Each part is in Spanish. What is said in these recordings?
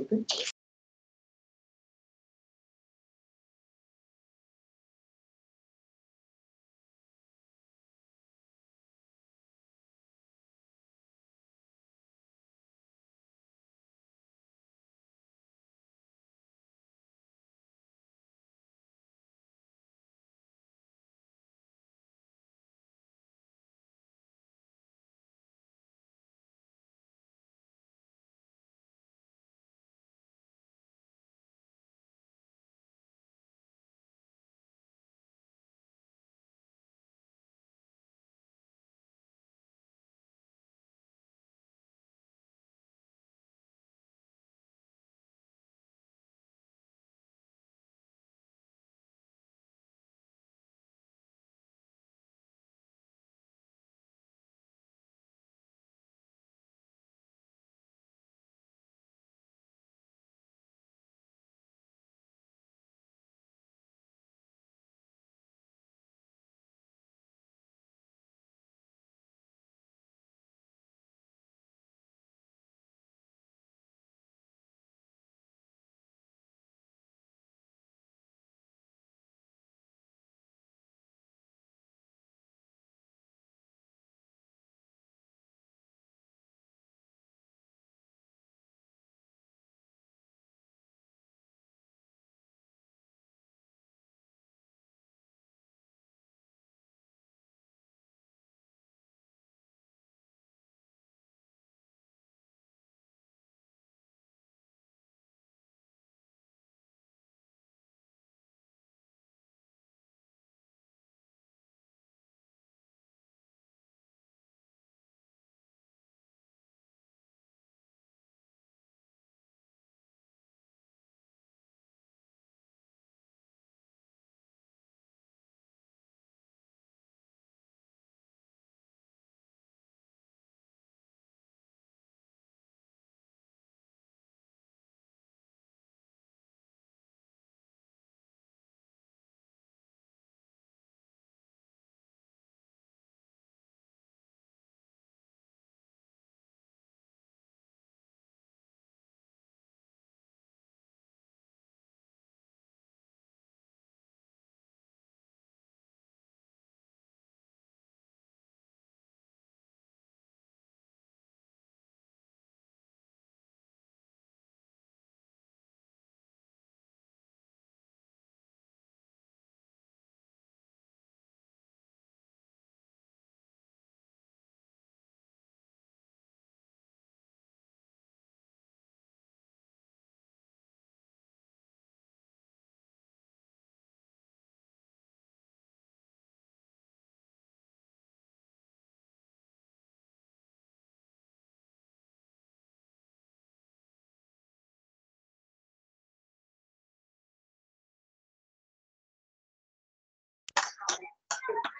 对。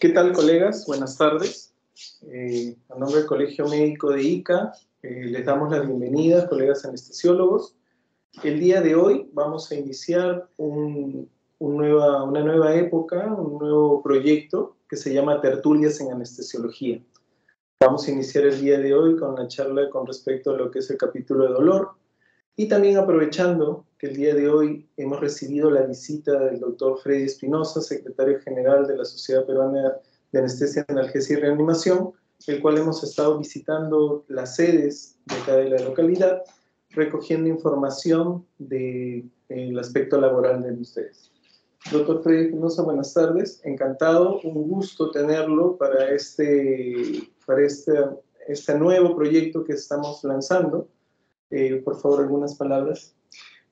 ¿Qué tal, colegas? Buenas tardes. Eh, a nombre del Colegio Médico de ICA, eh, les damos la bienvenida, colegas anestesiólogos. El día de hoy vamos a iniciar un, nueva, una nueva época, un nuevo proyecto que se llama Tertulias en Anestesiología. Vamos a iniciar el día de hoy con la charla con respecto a lo que es el capítulo de dolor y también aprovechando el día de hoy hemos recibido la visita del doctor Freddy Espinosa, secretario general de la Sociedad Peruana de Anestesia, Analgesia y Reanimación, el cual hemos estado visitando las sedes de cada de la localidad, recogiendo información del de, aspecto laboral de ustedes. Doctor Freddy Espinosa, buenas tardes. Encantado, un gusto tenerlo para este, para este, este nuevo proyecto que estamos lanzando. Eh, por favor, algunas palabras.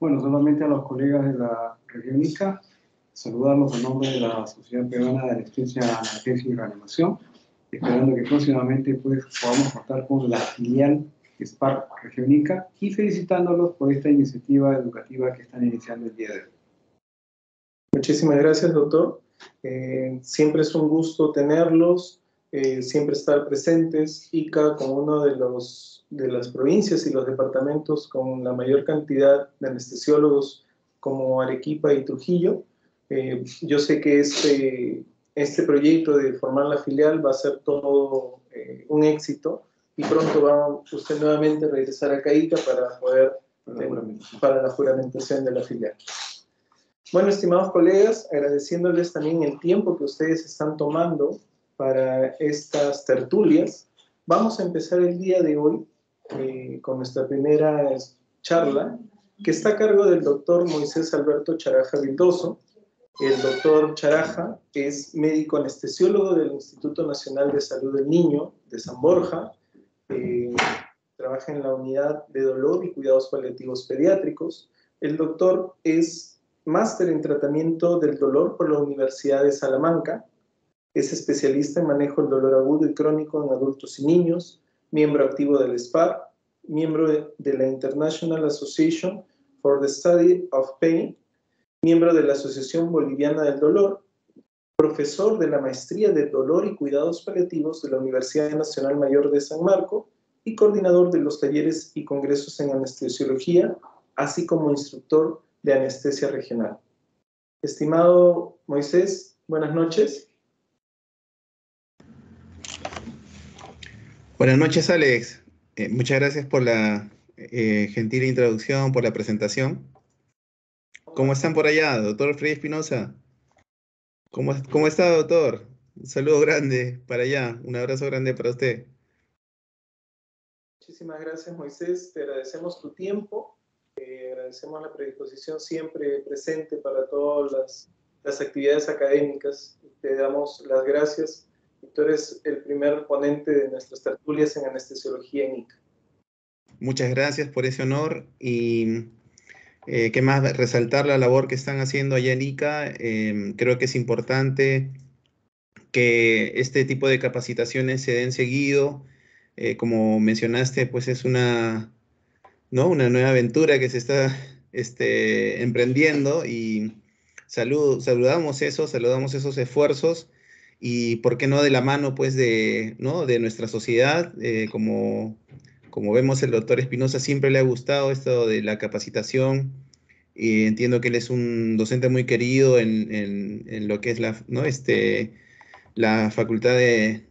Bueno, solamente a los colegas de la región ICA, saludarlos en nombre de la Sociedad Peruana de Anestesia, Anestesia y Reanimación, esperando que próximamente pues, podamos contar con la filial SPAR Región ICA y felicitándolos por esta iniciativa educativa que están iniciando el día de hoy. Muchísimas gracias, doctor. Eh, siempre es un gusto tenerlos. Eh, siempre estar presentes. Ica como uno de, los, de las provincias y los departamentos con la mayor cantidad de anestesiólogos como Arequipa y Trujillo. Eh, yo sé que este, este proyecto de formar la filial va a ser todo eh, un éxito y pronto va usted nuevamente a regresar a Caica para poder para la juramentación de la filial. Bueno, estimados colegas, agradeciéndoles también el tiempo que ustedes están tomando para estas tertulias. Vamos a empezar el día de hoy eh, con nuestra primera charla, que está a cargo del doctor Moisés Alberto Charaja Vildoso. El doctor Charaja es médico anestesiólogo del Instituto Nacional de Salud del Niño de San Borja. Eh, trabaja en la unidad de dolor y cuidados paliativos pediátricos. El doctor es máster en tratamiento del dolor por la Universidad de Salamanca es especialista en manejo del dolor agudo y crónico en adultos y niños, miembro activo del SPA, miembro de la International Association for the Study of Pain, miembro de la Asociación Boliviana del Dolor, profesor de la Maestría de Dolor y Cuidados Paliativos de la Universidad Nacional Mayor de San Marco y coordinador de los talleres y congresos en anestesiología, así como instructor de anestesia regional. Estimado Moisés, buenas noches. Buenas noches, Alex. Eh, muchas gracias por la eh, gentil introducción, por la presentación. ¿Cómo están por allá, doctor Freddy Espinosa? ¿Cómo, ¿Cómo está, doctor? Un saludo grande para allá, un abrazo grande para usted. Muchísimas gracias, Moisés. Te agradecemos tu tiempo. Eh, agradecemos la predisposición siempre presente para todas las, las actividades académicas. Te damos las gracias tú eres el primer ponente de nuestras tertulias en anestesiología en ICA. Muchas gracias por ese honor y eh, qué más resaltar la labor que están haciendo allá en ICA. Em, creo que es importante que este tipo de capacitaciones se den seguido. Eh, como mencionaste, pues es una, una nueva aventura que se está este, emprendiendo y salud, saludamos eso, saludamos esos esfuerzos y por qué no de la mano pues de, nuestra sociedad, eh, como, vemos el doctor Espinosa siempre le ha gustado esto de la capacitación y entiendo que él es un docente muy querido en, lo que es la, este, la facultad de,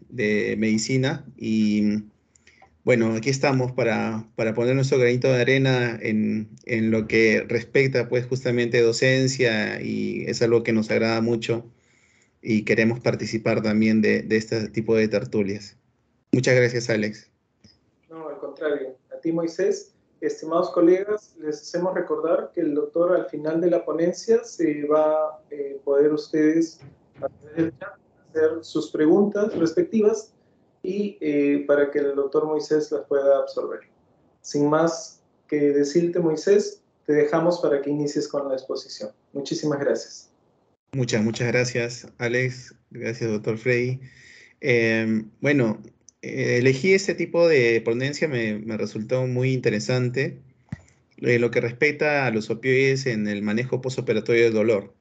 medicina y bueno, aquí estamos para, poner nuestro granito de arena en, en, lo que respecta pues justamente docencia y es algo que nos agrada mucho y queremos participar también de, este tipo de tertulias. Muchas gracias, Alex. No, al contrario. A ti, Moisés. Estimados colegas, les hacemos recordar que el doctor al final de la ponencia se va a eh, poder ustedes hacer sus preguntas respectivas y eh, para que el doctor Moisés las pueda absorber. Sin más que decirte, Moisés, te dejamos para que inicies con la exposición. Muchísimas gracias. Muchas, muchas gracias, Alex. Gracias, doctor Frey. Em, bueno, eh, elegí este tipo de ponencia, me, resultó muy interesante. Eh, lo que respecta a los opioides en el manejo postoperatorio del dolor.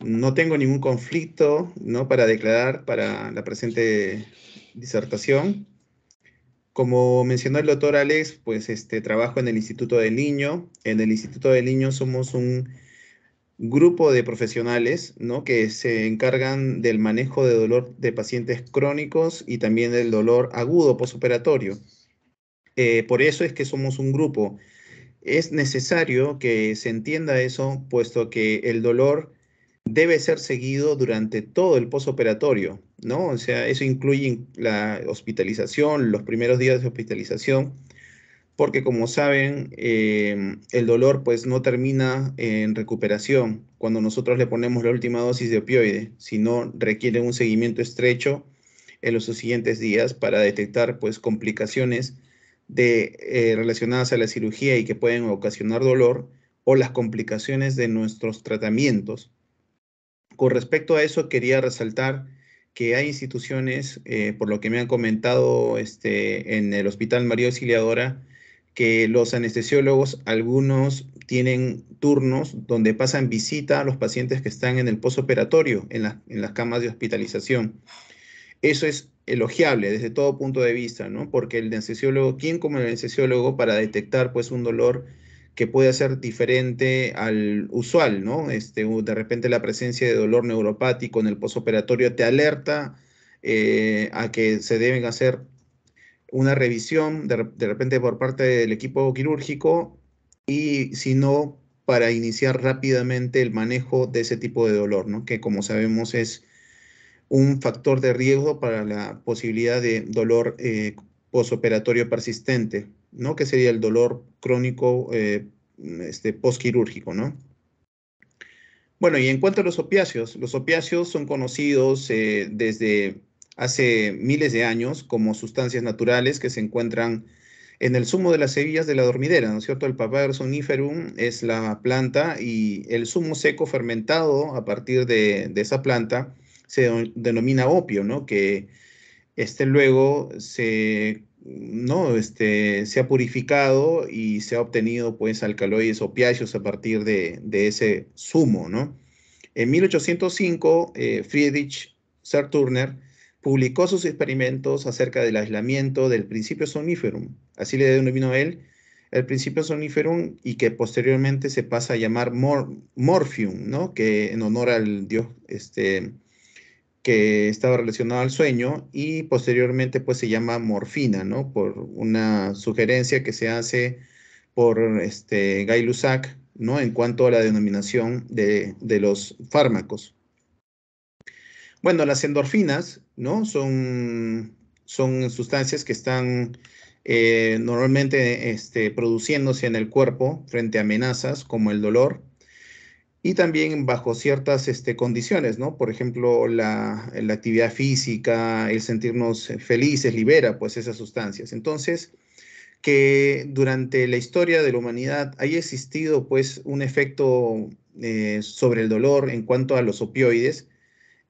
No tengo ningún conflicto ¿no? para declarar para la presente disertación. Como mencionó el doctor Alex, pues este, trabajo en el Instituto del Niño. En el Instituto del Niño somos un grupo de profesionales ¿no? que se encargan del manejo de dolor de pacientes crónicos y también del dolor agudo posoperatorio. Eh, por eso es que somos un grupo. Es necesario que se entienda eso, puesto que el dolor debe ser seguido durante todo el posoperatorio, ¿no? O sea, eso incluye la hospitalización, los primeros días de hospitalización, porque como saben, eh, el dolor pues no termina en recuperación cuando nosotros le ponemos la última dosis de opioide, sino requiere un seguimiento estrecho en los siguientes días para detectar pues complicaciones de, eh, relacionadas a la cirugía y que pueden ocasionar dolor o las complicaciones de nuestros tratamientos. Con respecto a eso, quería resaltar que hay instituciones, eh, por lo que me han comentado este, en el Hospital María Auxiliadora, que los anestesiólogos, algunos tienen turnos donde pasan visita a los pacientes que están en el postoperatorio, en, en las camas de hospitalización. Eso es elogiable desde todo punto de vista, ¿no? Porque el anestesiólogo, ¿quién como el anestesiólogo para detectar pues un dolor? que puede ser diferente al usual, ¿no? Este, de repente la presencia de dolor neuropático en el posoperatorio te alerta eh, a que se deben hacer una revisión de, repente por parte del equipo quirúrgico y si no, para iniciar rápidamente el manejo de ese tipo de dolor, ¿no? Que como sabemos es un factor de riesgo para la posibilidad de dolor eh, posoperatorio persistente. ¿no? Que sería el dolor crónico eh, este, postquirúrgico, ¿no? Bueno, y en cuanto a los opiáceos, los opiáceos son conocidos eh, desde hace miles de años como sustancias naturales que se encuentran en el zumo de las semillas de la dormidera, ¿no es cierto? El papaver somniferum es la planta y el zumo seco fermentado a partir de, de esa planta se denomina opio, ¿no? Que este luego se ¿no? Este, se ha purificado y se ha obtenido pues alcaloides opiáceos a partir de, ese zumo, ¿no? En 1805, eh, Friedrich Sarturner publicó sus experimentos acerca del aislamiento del principio soníferum. así le denominó él, el principio soníferum y que posteriormente se pasa a llamar mor ¿no? Que en honor al dios este, que estaba relacionado al sueño y posteriormente pues se llama morfina, ¿no? Por una sugerencia que se hace por este Guy Lussac, ¿no? En cuanto a la denominación de, los fármacos. Bueno, las endorfinas, ¿no? Son, son sustancias que están eh, normalmente este, produciéndose en el cuerpo frente a amenazas como el dolor, y también bajo ciertas este, condiciones, ¿no? Por ejemplo, la, actividad física, el sentirnos felices, libera pues esas sustancias. Entonces, que durante la historia de la humanidad haya existido pues un efecto eh, sobre el dolor en cuanto a los opioides,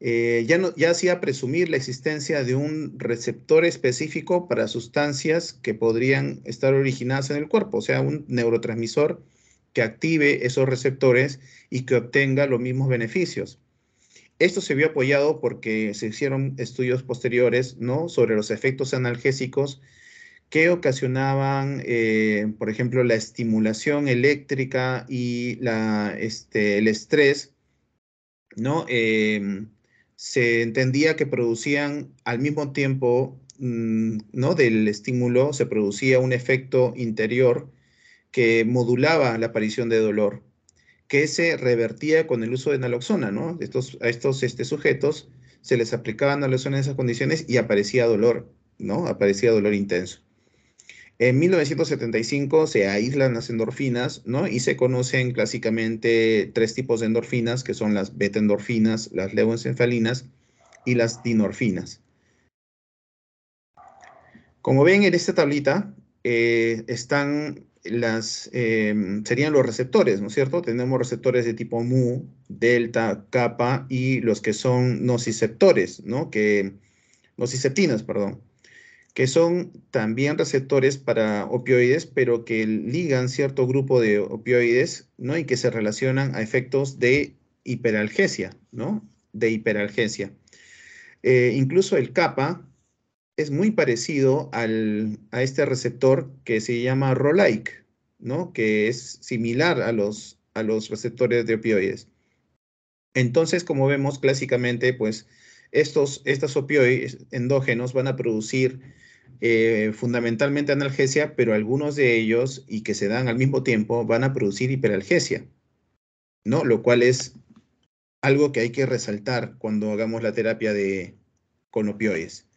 eh, ya, no, ya hacía presumir la existencia de un receptor específico para sustancias que podrían estar originadas en el cuerpo, o sea, un neurotransmisor que active esos receptores y que obtenga los mismos beneficios. Esto se vio apoyado porque se hicieron estudios posteriores ¿no? sobre los efectos analgésicos que ocasionaban, eh, por ejemplo, la estimulación eléctrica y la, este, el estrés, ¿no? Em, se entendía que producían al mismo tiempo, mm, ¿no? Del estímulo se producía un efecto interior que modulaba la aparición de dolor, que se revertía con el uso de naloxona, ¿no? Estos, a estos este, sujetos se les aplicaba naloxona en esas condiciones y aparecía dolor, ¿no? Aparecía dolor intenso. En 1975 se aíslan las endorfinas, ¿no? Y se conocen clásicamente tres tipos de endorfinas, que son las beta-endorfinas, las leuencefalinas y las dinorfinas. Como ven en esta tablita, eh, están Em, serían los receptores, ¿no es cierto? Tenemos receptores de tipo mu, delta, kappa y los que son nociceptores, ¿no? Que, nociceptinas, perdón, que son también receptores para opioides, pero que ligan cierto grupo de opioides, ¿no? Y que se relacionan a efectos de hiperalgesia, ¿no? De hiperalgesia. Eh, incluso el kappa es muy parecido a este receptor que se llama Rolike, ¿no? que es similar a los, a los receptores de opioides. Entonces, como vemos clásicamente, pues estos opioides endógenos van a producir eh, fundamentalmente analgesia, pero algunos de ellos, y que se dan al mismo tiempo, van a producir hiperalgesia, ¿no? Lo cual es algo que hay que resaltar cuando hagamos la terapia de, con opioides.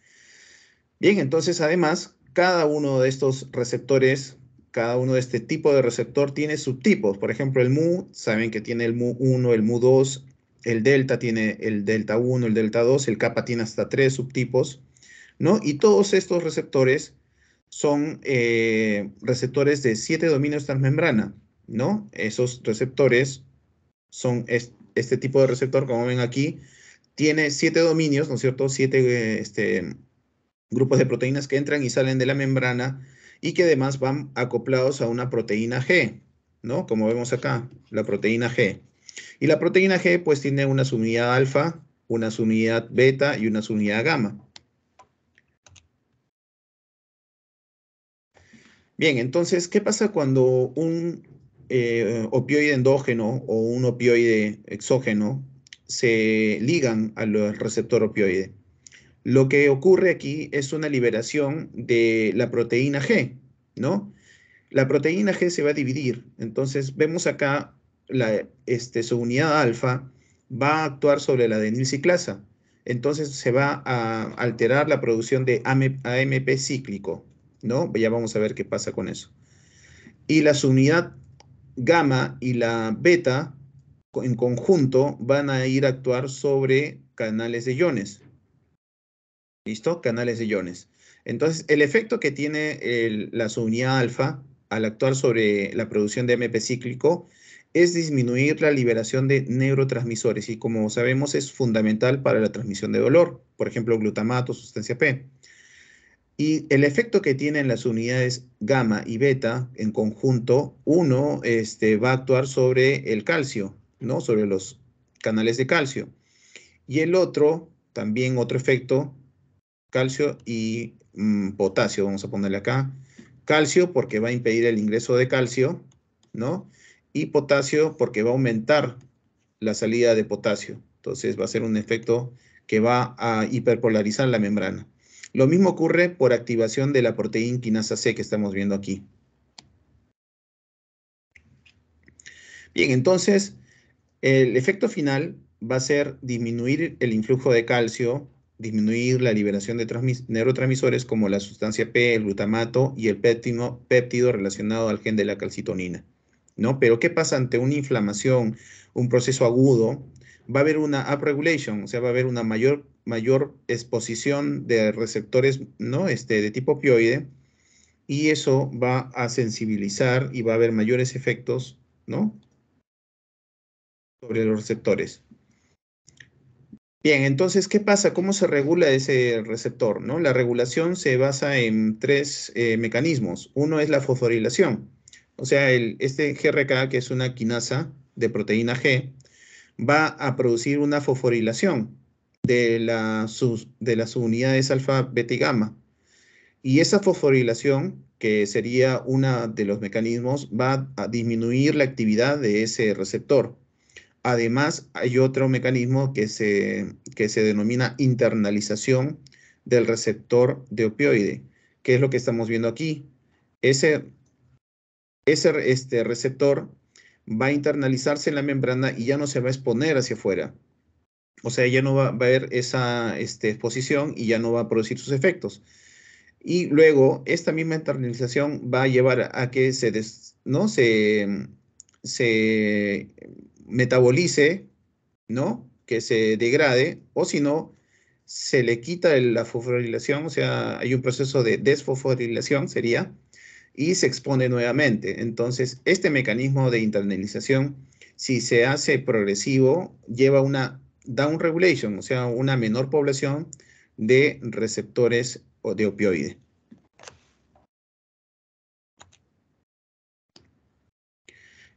Bien, entonces además, cada uno de estos receptores, cada uno de este tipo de receptor tiene subtipos. Por ejemplo, el MU, saben que tiene el MU1, el MU2, el delta tiene el delta 1, el delta 2, el kappa tiene hasta tres subtipos, ¿no? Y todos estos receptores son eh, receptores de siete dominios transmembrana, ¿no? Esos receptores son este tipo de receptor, como ven aquí, tiene siete dominios, ¿no es cierto? Siete este, grupos de proteínas que entran y salen de la membrana y que además van acoplados a una proteína G, ¿no? Como vemos acá, la proteína G. Y la proteína G pues tiene una subunidad alfa, una subunidad beta y una subunidad gamma. Bien, entonces, ¿qué pasa cuando un eh, opioide endógeno o un opioide exógeno se ligan al receptor opioide? Lo que ocurre aquí es una liberación de la proteína G, ¿no? La proteína G se va a dividir, entonces vemos acá la, este, su unidad alfa va a actuar sobre la adenilciclasa, entonces se va a alterar la producción de AMP cíclico, ¿no? Ya vamos a ver qué pasa con eso. Y la subunidad gamma y la beta en conjunto van a ir a actuar sobre canales de iones. ¿Listo? Canales de iones. Entonces, el efecto que tiene la subunidad alfa al actuar sobre la producción de MP cíclico es disminuir la liberación de neurotransmisores y como sabemos es fundamental para la transmisión de dolor, por ejemplo glutamato, sustancia P. Y el efecto que tienen las unidades gamma y beta en conjunto, uno este, va a actuar sobre el calcio, ¿no? sobre los canales de calcio. Y el otro, también otro efecto, calcio y mm, potasio, vamos a ponerle acá. Calcio porque va a impedir el ingreso de calcio, ¿no? Y potasio porque va a aumentar la salida de potasio. Entonces va a ser un efecto que va a hiperpolarizar la membrana. Lo mismo ocurre por activación de la proteína quinasa C que estamos viendo aquí. Bien, entonces el efecto final va a ser disminuir el influjo de calcio, disminuir la liberación de neurotransmisores como la sustancia P, el glutamato y el péptido relacionado al gen de la calcitonina. ¿no? Pero ¿qué pasa ante una inflamación, un proceso agudo? Va a haber una upregulation, o sea, va a haber una mayor, mayor exposición de receptores ¿no? este, de tipo opioide y eso va a sensibilizar y va a haber mayores efectos ¿no? sobre los receptores. Bien, entonces, ¿qué pasa? ¿Cómo se regula ese receptor? ¿no? La regulación se basa en tres eh, mecanismos. Uno es la fosforilación. O sea, el, este GRK, que es una quinasa de proteína G, va a producir una fosforilación de, la, de las unidades alfa, beta y gamma. Y esa fosforilación, que sería uno de los mecanismos, va a disminuir la actividad de ese receptor. Además, hay otro mecanismo que se, que se denomina internalización del receptor de opioide, que es lo que estamos viendo aquí. Ese, este receptor va a internalizarse en la membrana y ya no se va a exponer hacia afuera. O sea, ya no va, a haber esa este, exposición y ya no va a producir sus efectos. Y luego, esta misma internalización va a llevar a que se, des, ¿no? se, se metabolice, ¿no? Que se degrade, o si no, se le quita la fosforilación, o sea, hay un proceso de desfosforilación, sería, y se expone nuevamente. Entonces, este mecanismo de internalización, si se hace progresivo, lleva una down regulation, o sea, una menor población de receptores de opioides.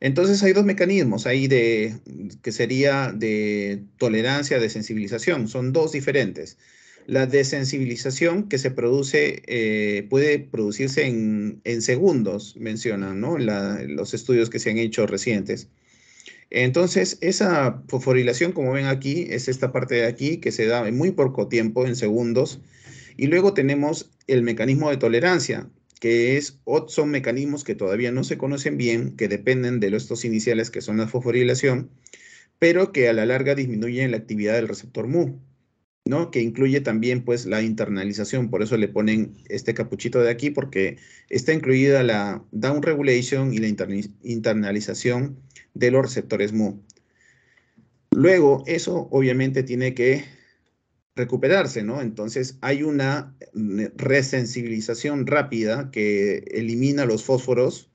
Entonces hay dos mecanismos ahí de, que sería de tolerancia, de sensibilización, son dos diferentes. La desensibilización que se produce eh, puede producirse en, en segundos, mencionan ¿no? los estudios que se han hecho recientes. Entonces, esa fosforilación, como ven aquí, es esta parte de aquí que se da en muy poco tiempo, en segundos. Y luego tenemos el mecanismo de tolerancia, que son mecanismos que todavía no se conocen bien, que dependen de estos iniciales que son la fosforilación, pero que a la larga disminuyen la actividad del receptor MU, ¿no? Que incluye también, pues, la internalización, por eso le ponen este capuchito de aquí, porque está incluida la down regulation y la internalización de los receptores MU. Luego, eso obviamente tiene que recuperarse, ¿no? Entonces hay una mm, resensibilización rápida que elimina los fósforos,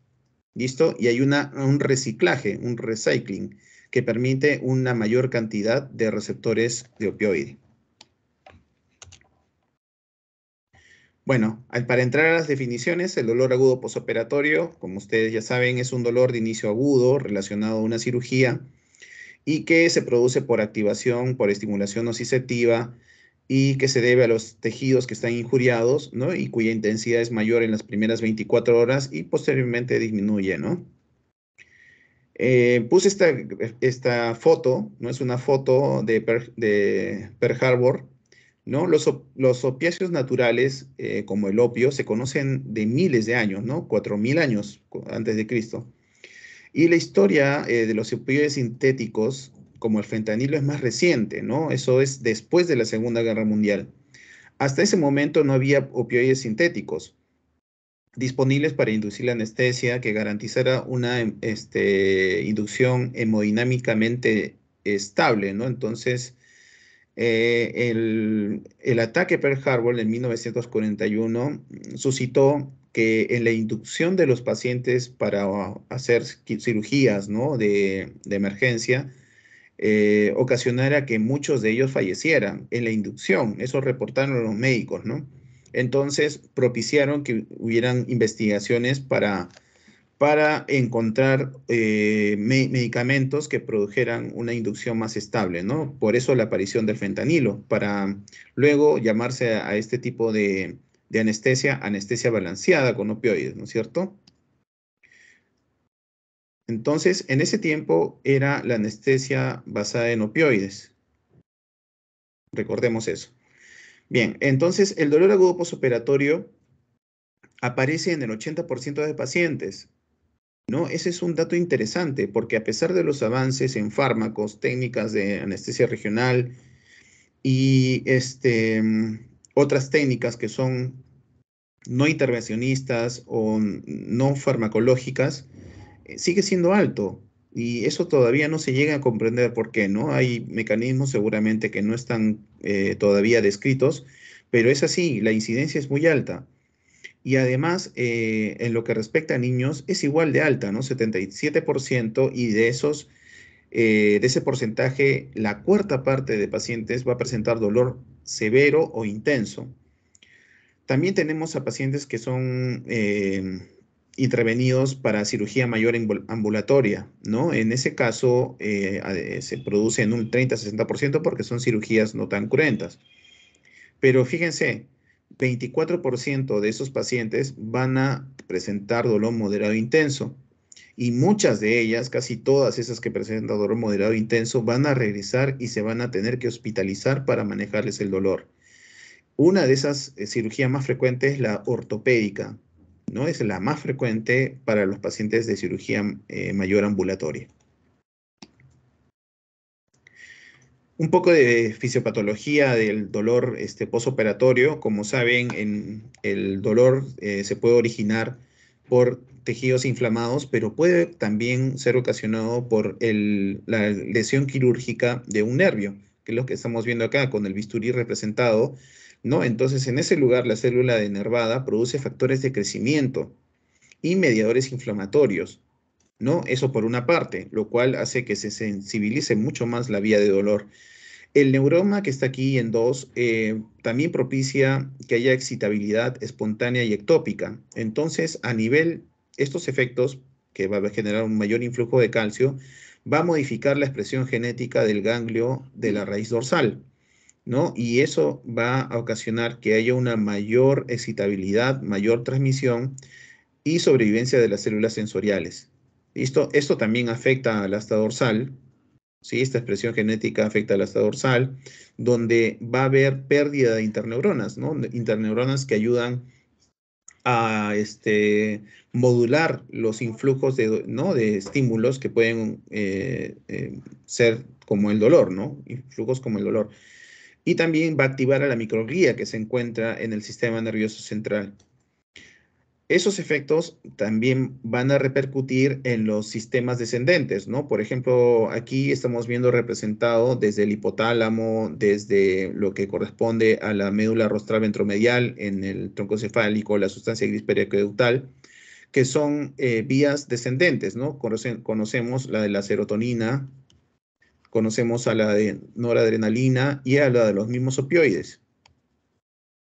¿listo? Y hay una, un reciclaje, un recycling, que permite una mayor cantidad de receptores de opioide. Bueno, para entrar a las definiciones, el dolor agudo posoperatorio, como ustedes ya saben, es un dolor de inicio agudo relacionado a una cirugía y que se produce por activación, por estimulación nociceptiva y que se debe a los tejidos que están injuriados, ¿no? Y cuya intensidad es mayor en las primeras 24 horas y posteriormente disminuye, ¿no? Eh, puse esta, esta foto, ¿no? Es una foto de, de Pearl Harbor, ¿no? Los, los opiáceos naturales, eh, como el opio, se conocen de miles de años, ¿no? 4.000 años antes de Cristo. Y la historia eh, de los opioides sintéticos como el fentanilo es más reciente, ¿no? Eso es después de la Segunda Guerra Mundial. Hasta ese momento no había opioides sintéticos disponibles para inducir la anestesia que garantizara una este, inducción hemodinámicamente estable, ¿no? Entonces, eh, el, ataque Pearl Harbor en 1941 suscitó que en la inducción de los pacientes para hacer cirugías, ¿no? de emergencia, eh, ocasionara que muchos de ellos fallecieran en la inducción. Eso reportaron los médicos, ¿no? Entonces propiciaron que hubieran investigaciones para, para encontrar eh, medicamentos que produjeran una inducción más estable, ¿no? Por eso la aparición del fentanilo, para luego llamarse a, este tipo de anestesia, anestesia balanceada con opioides, ¿no es cierto? Entonces, en ese tiempo era la anestesia basada en opioides. Recordemos eso. Bien, entonces el dolor agudo posoperatorio aparece en el 80% de pacientes. ¿no? Ese es un dato interesante porque a pesar de los avances en fármacos, técnicas de anestesia regional y este, otras técnicas que son no intervencionistas o no farmacológicas, sigue siendo alto y eso todavía no se llega a comprender por qué, ¿no? Hay mecanismos seguramente que no están eh, todavía descritos, pero es así, la incidencia es muy alta. Y además, eh, en lo que respecta a niños, es igual de alta, ¿no? 77% y de esos, eh, de ese porcentaje, la cuarta parte de pacientes va a presentar dolor severo o intenso. También tenemos a pacientes que son intervenidos para cirugía mayor ambulatoria, ¿no? En ese caso eh, eh, se produce en un 30-60% porque son cirugías no tan cruentas. Pero fíjense, 24% de esos pacientes van a presentar dolor moderado intenso y muchas de ellas, casi todas esas que presentan dolor moderado intenso, van a regresar y se van a tener que hospitalizar para manejarles el dolor. Una de esas eh, cirugías más frecuentes es la ortopédica, es la más frecuente para los pacientes de cirugía eh, mayor ambulatoria. Un poco de fisiopatología del dolor este, posoperatorio. Como saben, en el dolor eh, se puede originar por tejidos inflamados, pero puede también ser ocasionado por la lesión quirúrgica de un nervio, que es lo que estamos viendo acá con el bisturí representado ¿no? Entonces, en ese lugar, la célula denervada produce factores de crecimiento y mediadores inflamatorios, ¿no? Eso por una parte, lo cual hace que se sensibilice mucho más la vía de dolor. El neuroma que está aquí en dos eh, también propicia que haya excitabilidad espontánea y ectópica. Entonces, a nivel, estos efectos, que va a generar un mayor influjo de calcio, va a modificar la expresión genética del ganglio de la raíz dorsal. ¿no? Y eso va a ocasionar que haya una mayor excitabilidad, mayor transmisión y sobrevivencia de las células sensoriales. Esto, esto también afecta al asta dorsal, Esta expresión genética afecta al asta dorsal, donde va a haber pérdida de interneuronas, ¿no? Interneuronas que ayudan a este, modular los influjos de, ¿no? de estímulos que pueden eh, eh, ser como el dolor, ¿no? Influjos como el dolor y también va a activar a la microglía que se encuentra en el sistema nervioso central. Esos efectos también van a repercutir en los sistemas descendentes, ¿no? Por ejemplo, aquí estamos viendo representado desde el hipotálamo, desde lo que corresponde a la médula rostral ventromedial en el tronco cefálico, la sustancia gris periaqueductal, que son eh, vías descendentes, ¿no? conocemos la de la serotonina, Conocemos a la de noradrenalina y a la de los mismos opioides,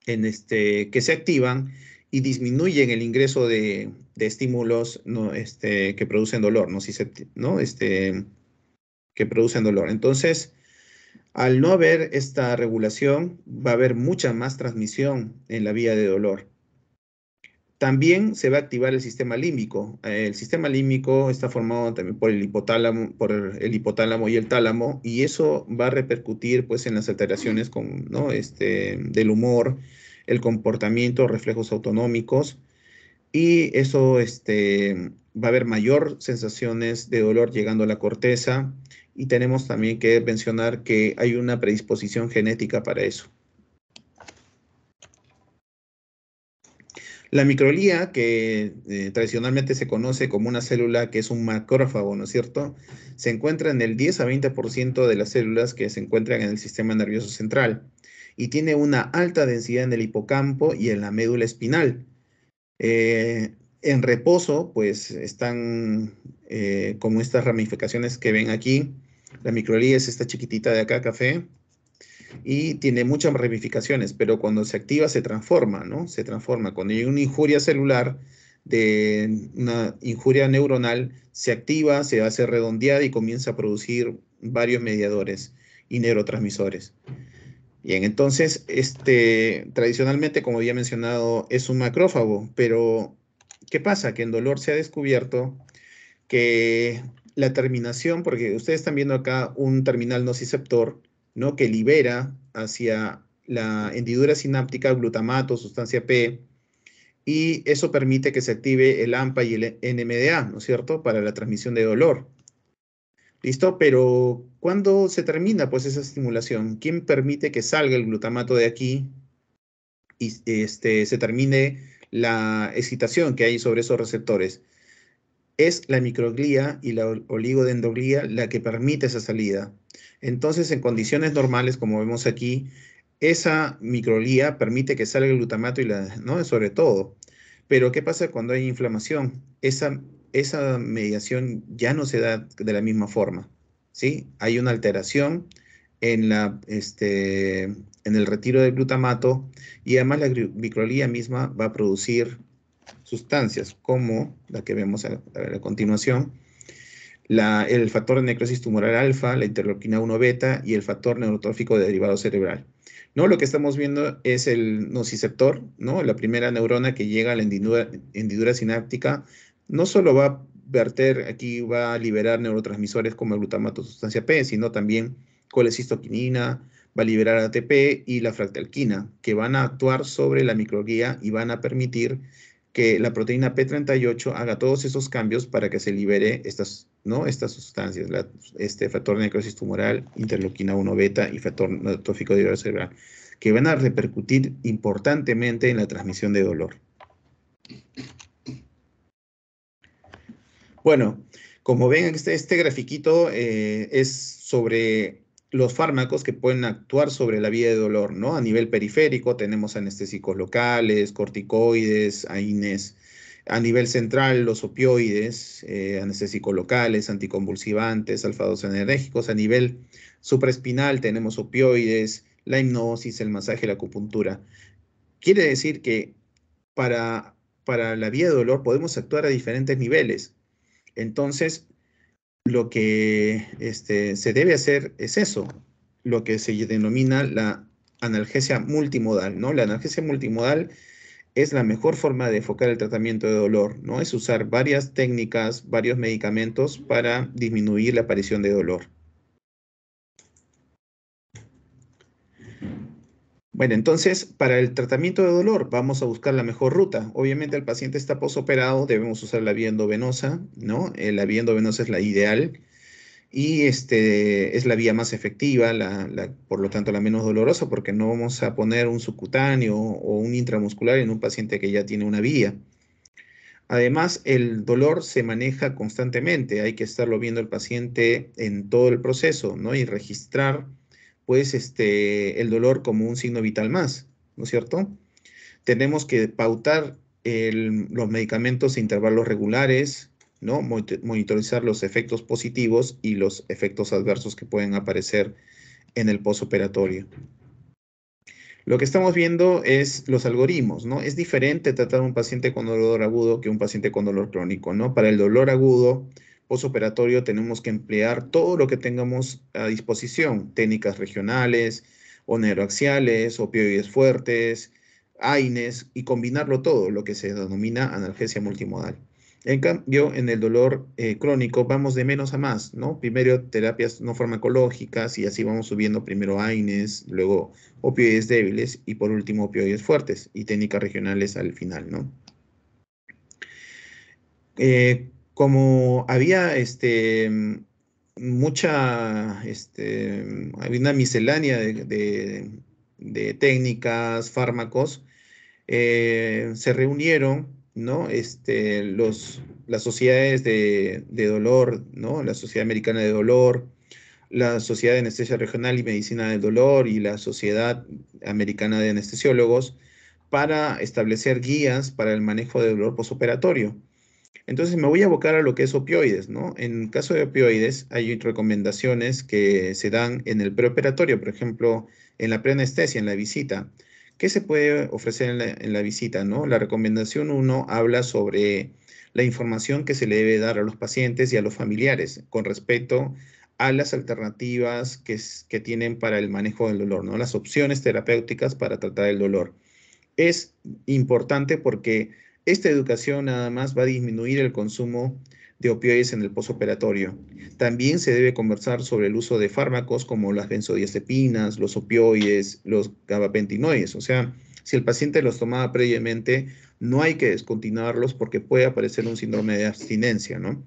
en este, que se activan y disminuyen el ingreso de, estímulos ¿no? Este, que producen dolor, ¿no? Si ¿no? Este, que producen dolor. Entonces, al no haber esta regulación, va a haber mucha más transmisión en la vía de dolor. También se va a activar el sistema límbico. El sistema límbico está formado también por el hipotálamo, por el hipotálamo y el tálamo, y eso va a repercutir pues, en las alteraciones con, este, del humor, el comportamiento, reflejos autonómicos, y eso este, va a haber mayor sensaciones de dolor llegando a la corteza, y tenemos también que mencionar que hay una predisposición genética para eso. La microlía, que eh, tradicionalmente se conoce como una célula que es un macrófago, ¿no es cierto? Se encuentra en el 10 a 20% de las células que se encuentran en el sistema nervioso central y tiene una alta densidad en el hipocampo y en la médula espinal. Eh, en reposo, pues están eh, como estas ramificaciones que ven aquí. La microlía es esta chiquitita de acá, café, y tiene muchas ramificaciones, pero cuando se activa se transforma, ¿no? Se transforma. Cuando hay una injuria celular, de una injuria neuronal, se activa, se hace redondeada y comienza a producir varios mediadores y neurotransmisores. Bien, entonces, este, tradicionalmente, como había mencionado, es un macrófago, pero ¿qué pasa? Que en dolor se ha descubierto que la terminación, porque ustedes están viendo acá un terminal nociceptor, que libera hacia la hendidura sináptica glutamato, sustancia P, y eso permite que se active el AMPA y el NMDA, ¿no es cierto?, para la transmisión de dolor. ¿Listo? Pero, ¿cuándo se termina, pues, esa estimulación? ¿Quién permite que salga el glutamato de aquí y este, se termine la excitación que hay sobre esos receptores? Es la microglía y la oligodendroglía la que permite esa salida. Entonces, en condiciones normales, como vemos aquí, esa microlía permite que salga el glutamato y la, ¿no? Sobre todo. Pero, ¿qué pasa cuando hay inflamación? Esa, mediación ya no se da de la misma forma, ¿sí? Hay una alteración en, la, este, en el retiro del glutamato y además la microlía misma va a producir sustancias como la que vemos a continuación, el factor de necrosis tumoral alfa, la interleuquina 1 beta y el factor neurotrófico de derivado cerebral. ¿no? Lo que estamos viendo es el nociceptor, ¿no? la primera neurona que llega a la hendidura, hendidura sináptica, no solo va a verter, aquí va a liberar neurotransmisores como el glutamato sustancia P, sino también colecistoquinina, va a liberar ATP y la fractalquina, que van a actuar sobre la microglía y van a permitir que la proteína P38 haga todos esos cambios para que se libere estas estas sustancias, este factor de necrosis tumoral, interleuquina 1 beta y factor neutrófico de cerebral, que van a repercutir importantemente en la transmisión de dolor. Bueno, como ven, este, este grafiquito eh, es sobre los fármacos que pueden actuar sobre la vía de dolor, A nivel periférico tenemos anestésicos locales, corticoides, AINES, a nivel central los opioides, eh, anestésicos locales, anticonvulsivantes, alfados 2 a nivel supraespinal tenemos opioides, la hipnosis, el masaje, la acupuntura. Quiere decir que para, para la vía de dolor podemos actuar a diferentes niveles. Entonces, lo que este, se debe hacer es eso, lo que se denomina la analgesia multimodal, ¿no? La analgesia multimodal es la mejor forma de enfocar el tratamiento de dolor, ¿no? Es usar varias técnicas, varios medicamentos para disminuir la aparición de dolor. Bueno, entonces, para el tratamiento de dolor vamos a buscar la mejor ruta. Obviamente el paciente está posoperado, debemos usar la vía endovenosa, ¿no? Eh, la vía endovenosa es la ideal y este, es la vía más efectiva, por lo tanto la menos dolorosa, porque no vamos a poner un subcutáneo o un intramuscular en un paciente que ya tiene una vía. Además, el dolor se maneja constantemente, hay que estarlo viendo el paciente en todo el proceso, ¿no? Y registrar, pues, este, el dolor como un signo vital más, ¿no es cierto? Tenemos que pautar los medicamentos a intervalos regulares, Monitorizar los efectos positivos y los efectos adversos que pueden aparecer en el posoperatorio. Lo que estamos viendo es los algoritmos, ¿no? Es diferente tratar a un paciente con dolor agudo que un paciente con dolor crónico, ¿no? Para el dolor agudo posoperatorio tenemos que emplear todo lo que tengamos a disposición, técnicas regionales o neuroaxiales, opioides fuertes, AINES y combinarlo todo, lo que se denomina analgesia multimodal. En cambio, en el dolor eh, crónico vamos de menos a más, ¿no? Primero terapias no farmacológicas y así vamos subiendo primero AINES, luego opioides débiles y por último opioides fuertes y técnicas regionales al final, ¿no? Eh, como había este, mucha, este, había una miscelánea de, técnicas, fármacos, eh, se reunieron ¿no? Este, las sociedades de, dolor, ¿no? La Sociedad Americana de Dolor, la Sociedad de Anestesia Regional y Medicina del Dolor y la Sociedad Americana de Anestesiólogos para establecer guías para el manejo de dolor posoperatorio. Entonces me voy a abocar a lo que es opioides, ¿no? En caso de opioides hay recomendaciones que se dan en el preoperatorio, por ejemplo, en la preanestesia, en la visita ¿Qué se puede ofrecer en la, visita? ¿no? La recomendación 1 habla sobre la información que se le debe dar a los pacientes y a los familiares con respecto a las alternativas que, que tienen para el manejo del dolor, ¿no? las opciones terapéuticas para tratar el dolor. Es importante porque esta educación nada más va a disminuir el consumo de opioides en el posoperatorio. También se debe conversar sobre el uso de fármacos como las benzodiazepinas, los opioides, los gabapentinoides. O sea, si el paciente los tomaba previamente, no hay que descontinuarlos porque puede aparecer un síndrome de abstinencia, ¿no?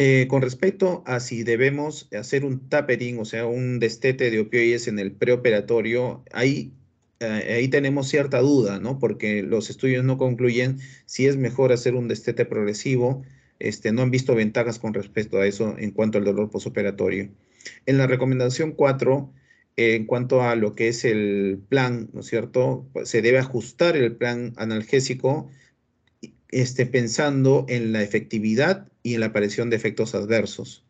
Eh, con respecto a si debemos hacer un tapering, o sea, un destete de opioides en el preoperatorio, hay eh, ahí tenemos cierta duda, ¿no? Porque los estudios no concluyen si es mejor hacer un destete progresivo, este, no han visto ventajas con respecto a eso en cuanto al dolor posoperatorio. En la recomendación 4, eh, en cuanto a lo que es el plan, ¿no es cierto? Pues, se debe ajustar el plan analgésico este, pensando en la efectividad y en la aparición de efectos adversos.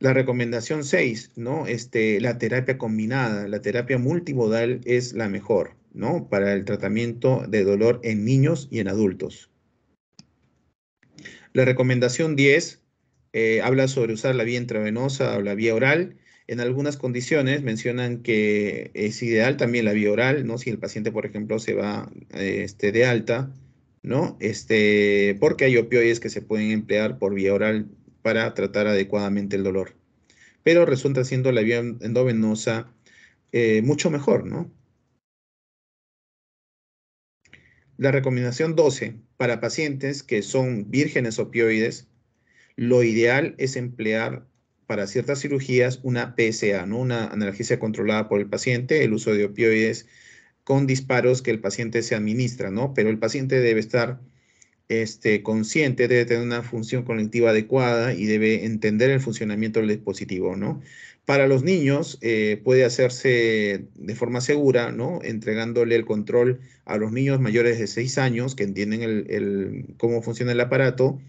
La recomendación 6, ¿no? Este, la terapia combinada, la terapia multimodal es la mejor, ¿no? Para el tratamiento de dolor en niños y en adultos. La recomendación 10 eh, habla sobre usar la vía intravenosa o la vía oral. En algunas condiciones mencionan que es ideal también la vía oral, ¿no? Si el paciente, por ejemplo, se va este, de alta, ¿no? Este, porque hay opioides que se pueden emplear por vía oral para tratar adecuadamente el dolor. Pero resulta siendo la vía endovenosa eh, mucho mejor, ¿no? La recomendación 12 para pacientes que son vírgenes opioides, lo ideal es emplear para ciertas cirugías una PSA, ¿no? una analgesia controlada por el paciente, el uso de opioides con disparos que el paciente se administra, ¿no? Pero el paciente debe estar este, consciente debe tener una función colectiva adecuada y debe entender el funcionamiento del dispositivo, ¿no? Para los niños eh, puede hacerse de forma segura, ¿no? Entregándole el control a los niños mayores de 6 años que entienden el, el, cómo funciona el aparato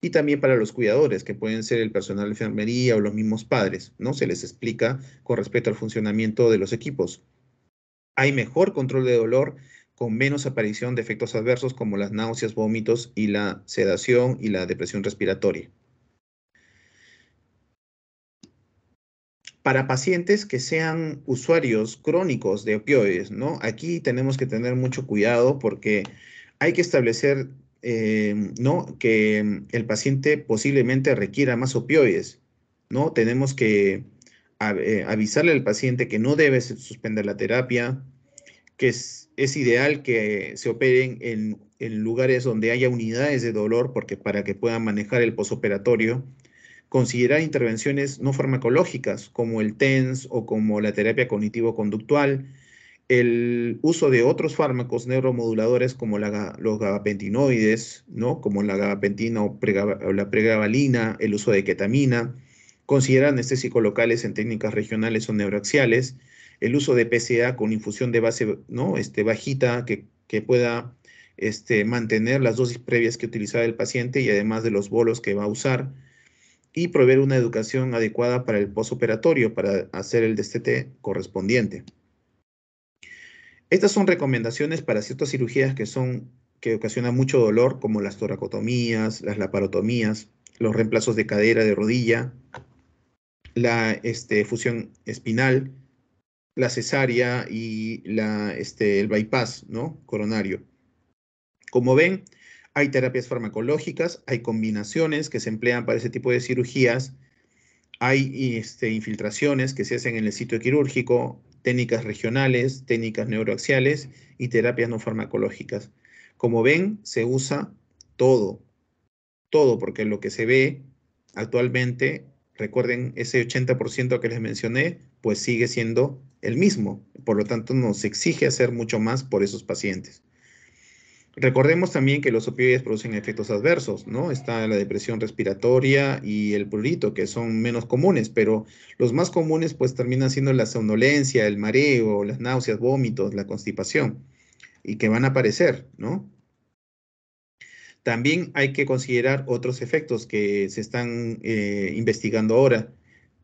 y también para los cuidadores, que pueden ser el personal de enfermería o los mismos padres, ¿no? Se les explica con respecto al funcionamiento de los equipos. Hay mejor control de dolor con menos aparición de efectos adversos como las náuseas, vómitos y la sedación y la depresión respiratoria. Para pacientes que sean usuarios crónicos de opioides, ¿no? Aquí tenemos que tener mucho cuidado porque hay que establecer eh, ¿no? que el paciente posiblemente requiera más opioides. ¿no? Tenemos que eh, avisarle al paciente que no debe suspender la terapia, que, es es ideal que se operen en, lugares donde haya unidades de dolor, porque para que puedan manejar el posoperatorio, considerar intervenciones no farmacológicas como el TENS o como la terapia cognitivo-conductual, el uso de otros fármacos neuromoduladores como los gabapentinoides, ¿no? como la gabapentina o la pregabalina, el uso de ketamina, considerar anestésicos locales en técnicas regionales o neuroaxiales, el uso de PCA con infusión de base ¿no? este, bajita que, pueda este, mantener las dosis previas que utilizaba el paciente y además de los bolos que va a usar y proveer una educación adecuada para el posoperatorio para hacer el destete correspondiente. Estas son recomendaciones para ciertas cirugías que son que ocasionan mucho dolor, como las toracotomías, las laparotomías, los reemplazos de cadera, de rodilla, la este, fusión espinal, la cesárea y la, este, el bypass ¿no? coronario. Como ven, hay terapias farmacológicas, hay combinaciones que se emplean para ese tipo de cirugías, hay este, infiltraciones que se hacen en el sitio quirúrgico, técnicas regionales, técnicas neuroaxiales y terapias no farmacológicas. Como ven, se usa todo, todo, porque lo que se ve actualmente, recuerden ese 80% que les mencioné, pues sigue siendo el mismo. Por lo tanto, nos exige hacer mucho más por esos pacientes. Recordemos también que los opioides producen efectos adversos, ¿no? Está la depresión respiratoria y el prurito, que son menos comunes, pero los más comunes pues terminan siendo la somnolencia, el mareo, las náuseas, vómitos, la constipación, y que van a aparecer, ¿no? También hay que considerar otros efectos que se están eh, investigando ahora,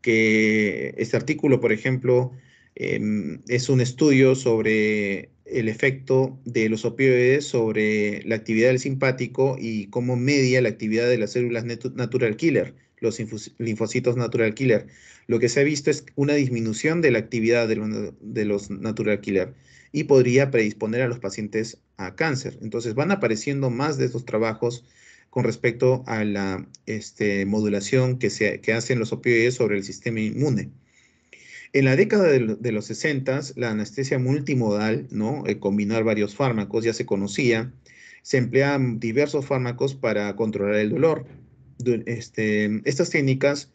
que este artículo, por ejemplo, Em, es un estudio sobre el efecto de los opioides sobre la actividad del simpático y cómo media la actividad de las células natural killer, los linfocitos natural killer. Lo que se ha visto es una disminución de la actividad de los, natural killer y podría predisponer a los pacientes a cáncer. Entonces van apareciendo más de estos trabajos con respecto a la este, modulación que, se, que hacen los opioides sobre el sistema inmune. En la década de, los 60, la anestesia multimodal, ¿no? Eh, combinar varios fármacos ya se conocía. Se empleaban diversos fármacos para controlar el dolor. Este, estas técnicas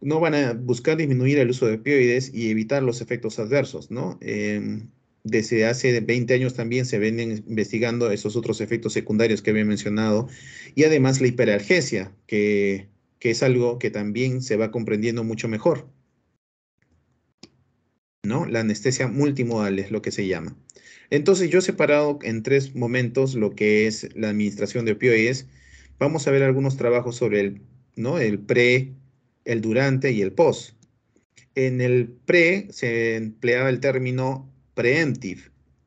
no van a buscar disminuir el uso de opioides y evitar los efectos adversos, ¿no? Em, desde hace 20 años también se ven investigando esos otros efectos secundarios que había mencionado y además la hiperalgesia, que es algo que también se va comprendiendo mucho mejor. ¿no? La anestesia multimodal es lo que se llama. Entonces yo he separado en tres momentos lo que es la administración de opioides. Vamos a ver algunos trabajos sobre el, ¿no? el pre, el durante y el post. En el pre se empleaba el término preemptive,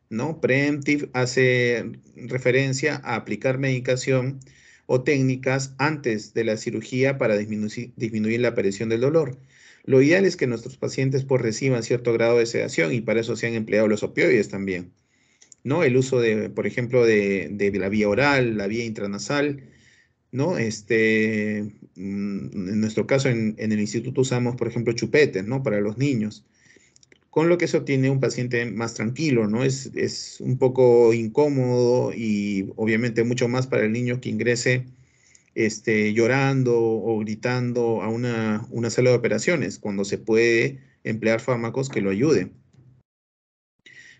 ¿no? Preemptive hace referencia a aplicar medicación o técnicas antes de la cirugía para disminuir la aparición del dolor. Lo ideal es que nuestros pacientes por pues, reciban cierto grado de sedación y para eso se han empleado los opioides también. ¿no? El uso de, por ejemplo, de, la vía oral, la vía intranasal, ¿no? Este, mm, en nuestro caso, en, el instituto usamos, por ejemplo, chupetes, ¿no? Para los niños. Con lo que se obtiene un paciente más tranquilo, ¿no? Es, es un poco incómodo y obviamente mucho más para el niño que ingrese este, llorando o gritando a una, sala de operaciones, cuando se puede emplear fármacos que lo ayuden.